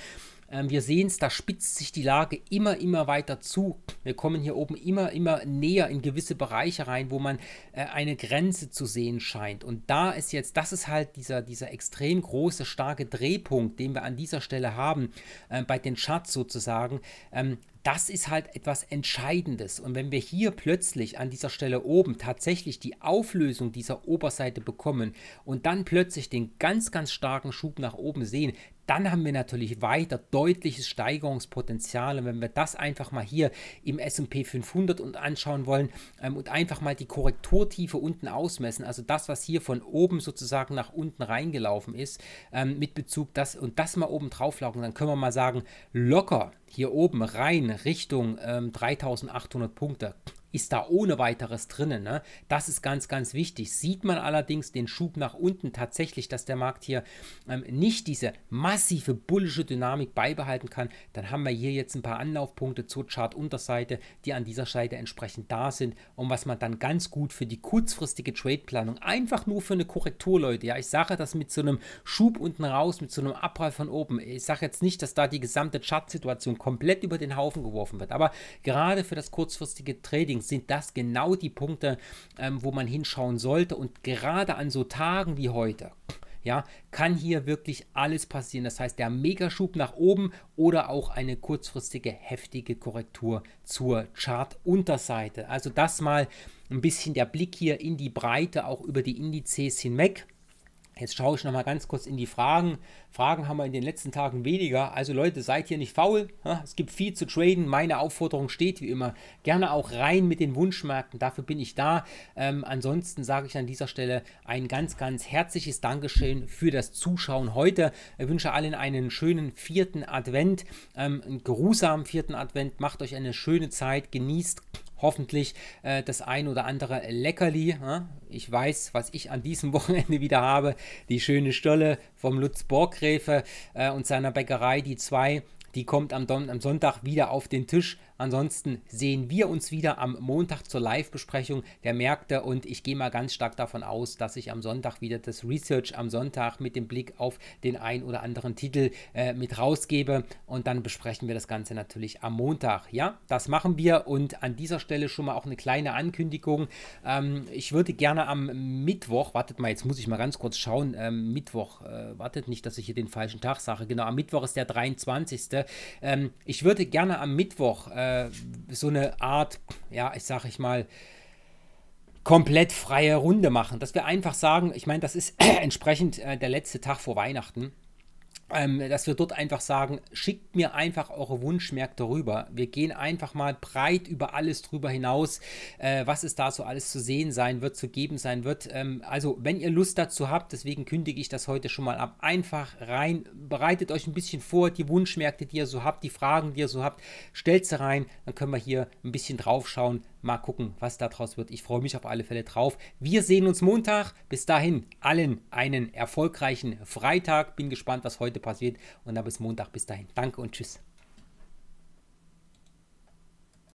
ähm, wir sehen es, da spitzt sich die Lage immer, immer weiter zu. Wir kommen hier oben immer, immer näher in gewisse Bereiche rein, wo man äh, eine Grenze zu sehen scheint. Und da ist jetzt, das ist halt dieser, dieser extrem große, starke Drehpunkt, den wir an dieser Stelle haben, äh, bei den Charts sozusagen. Ähm, das ist halt etwas Entscheidendes. Und wenn wir hier plötzlich an dieser Stelle oben tatsächlich die Auflösung dieser Oberseite bekommen und dann plötzlich den ganz, ganz starken Schub nach oben sehen, dann haben wir natürlich weiter deutliches Steigerungspotenzial. Und wenn wir das einfach mal hier im S&P 500 und anschauen wollen ähm, und einfach mal die Korrekturtiefe unten ausmessen, also das, was hier von oben sozusagen nach unten reingelaufen ist, ähm, mit Bezug das und das mal oben drauf laufen, dann können wir mal sagen, locker hier oben rein Richtung ähm, 3800 Punkte ist da ohne weiteres drinnen. Ne? Das ist ganz, ganz wichtig. Sieht man allerdings den Schub nach unten tatsächlich, dass der Markt hier ähm, nicht diese massive bullische Dynamik beibehalten kann, dann haben wir hier jetzt ein paar Anlaufpunkte zur Chartunterseite, die an dieser Seite entsprechend da sind und was man dann ganz gut für die kurzfristige Trade-Planung, einfach nur für eine Korrektur, Leute. Ja, ich sage das mit so einem Schub unten raus, mit so einem Abprall von oben. Ich sage jetzt nicht, dass da die gesamte Chart-Situation komplett über den Haufen geworfen wird, aber gerade für das kurzfristige Trading Saisons sind das genau die Punkte, ähm, wo man hinschauen sollte. Und gerade an so Tagen wie heute, ja, kann hier wirklich alles passieren. Das heißt, der Megaschub nach oben oder auch eine kurzfristige heftige Korrektur zur Chartunterseite. Also das mal ein bisschen der Blick hier in die Breite, auch über die Indizes hinweg. Jetzt schaue ich nochmal ganz kurz in die Fragen. Fragen haben wir in den letzten Tagen weniger. Also Leute, seid hier nicht faul. Ne? Es gibt viel zu traden. Meine Aufforderung steht wie immer. Gerne auch rein mit den Wunschmärkten. Dafür bin ich da. Ähm, ansonsten sage ich an dieser Stelle ein ganz, ganz herzliches Dankeschön für das Zuschauen heute. Ich wünsche allen einen schönen vierten Advent, ähm, einen geruhsamen vierten Advent. Macht euch eine schöne Zeit. Genießt hoffentlich äh, das ein oder andere Leckerli. Ja? Ich weiß, was ich an diesem Wochenende wieder habe. Die schöne Stolle vom Lutz Borgräfe äh, und seiner Bäckerei, die zwei, die kommt am, Don am Sonntag wieder auf den Tisch. Ansonsten sehen wir uns wieder am Montag zur Live-Besprechung der Märkte und ich gehe mal ganz stark davon aus, dass ich am Sonntag wieder das Research am Sonntag mit dem Blick auf den ein oder anderen Titel äh, mit rausgebe und dann besprechen wir das Ganze natürlich am Montag. Ja, das machen wir und an dieser Stelle schon mal auch eine kleine Ankündigung. Ähm, ich würde gerne am Mittwoch, wartet mal, jetzt muss ich mal ganz kurz schauen, ähm, Mittwoch, äh, wartet nicht, dass ich hier den falschen Tag sage, genau, am Mittwoch ist der 23. Ähm, ich würde gerne am Mittwoch äh, äh, so eine Art, ja, ich sage ich mal, komplett freie Runde machen. Dass wir einfach sagen, ich meine, das ist entsprechend äh, der letzte Tag vor Weihnachten ähm, dass wir dort einfach sagen, schickt mir einfach eure Wunschmärkte rüber. Wir gehen einfach mal breit über alles drüber hinaus, äh, was es da so alles zu sehen sein wird, zu geben sein wird. Ähm, also, wenn ihr Lust dazu habt, deswegen kündige ich das heute schon mal ab, einfach rein, bereitet euch ein bisschen vor, die Wunschmärkte, die ihr so habt, die Fragen, die ihr so habt, stellt sie rein, dann können wir hier ein bisschen drauf schauen, Mal gucken, was daraus wird. Ich freue mich auf alle Fälle drauf. Wir sehen uns Montag. Bis dahin allen einen erfolgreichen Freitag. Bin gespannt, was heute passiert. Und dann bis Montag. Bis dahin. Danke und tschüss.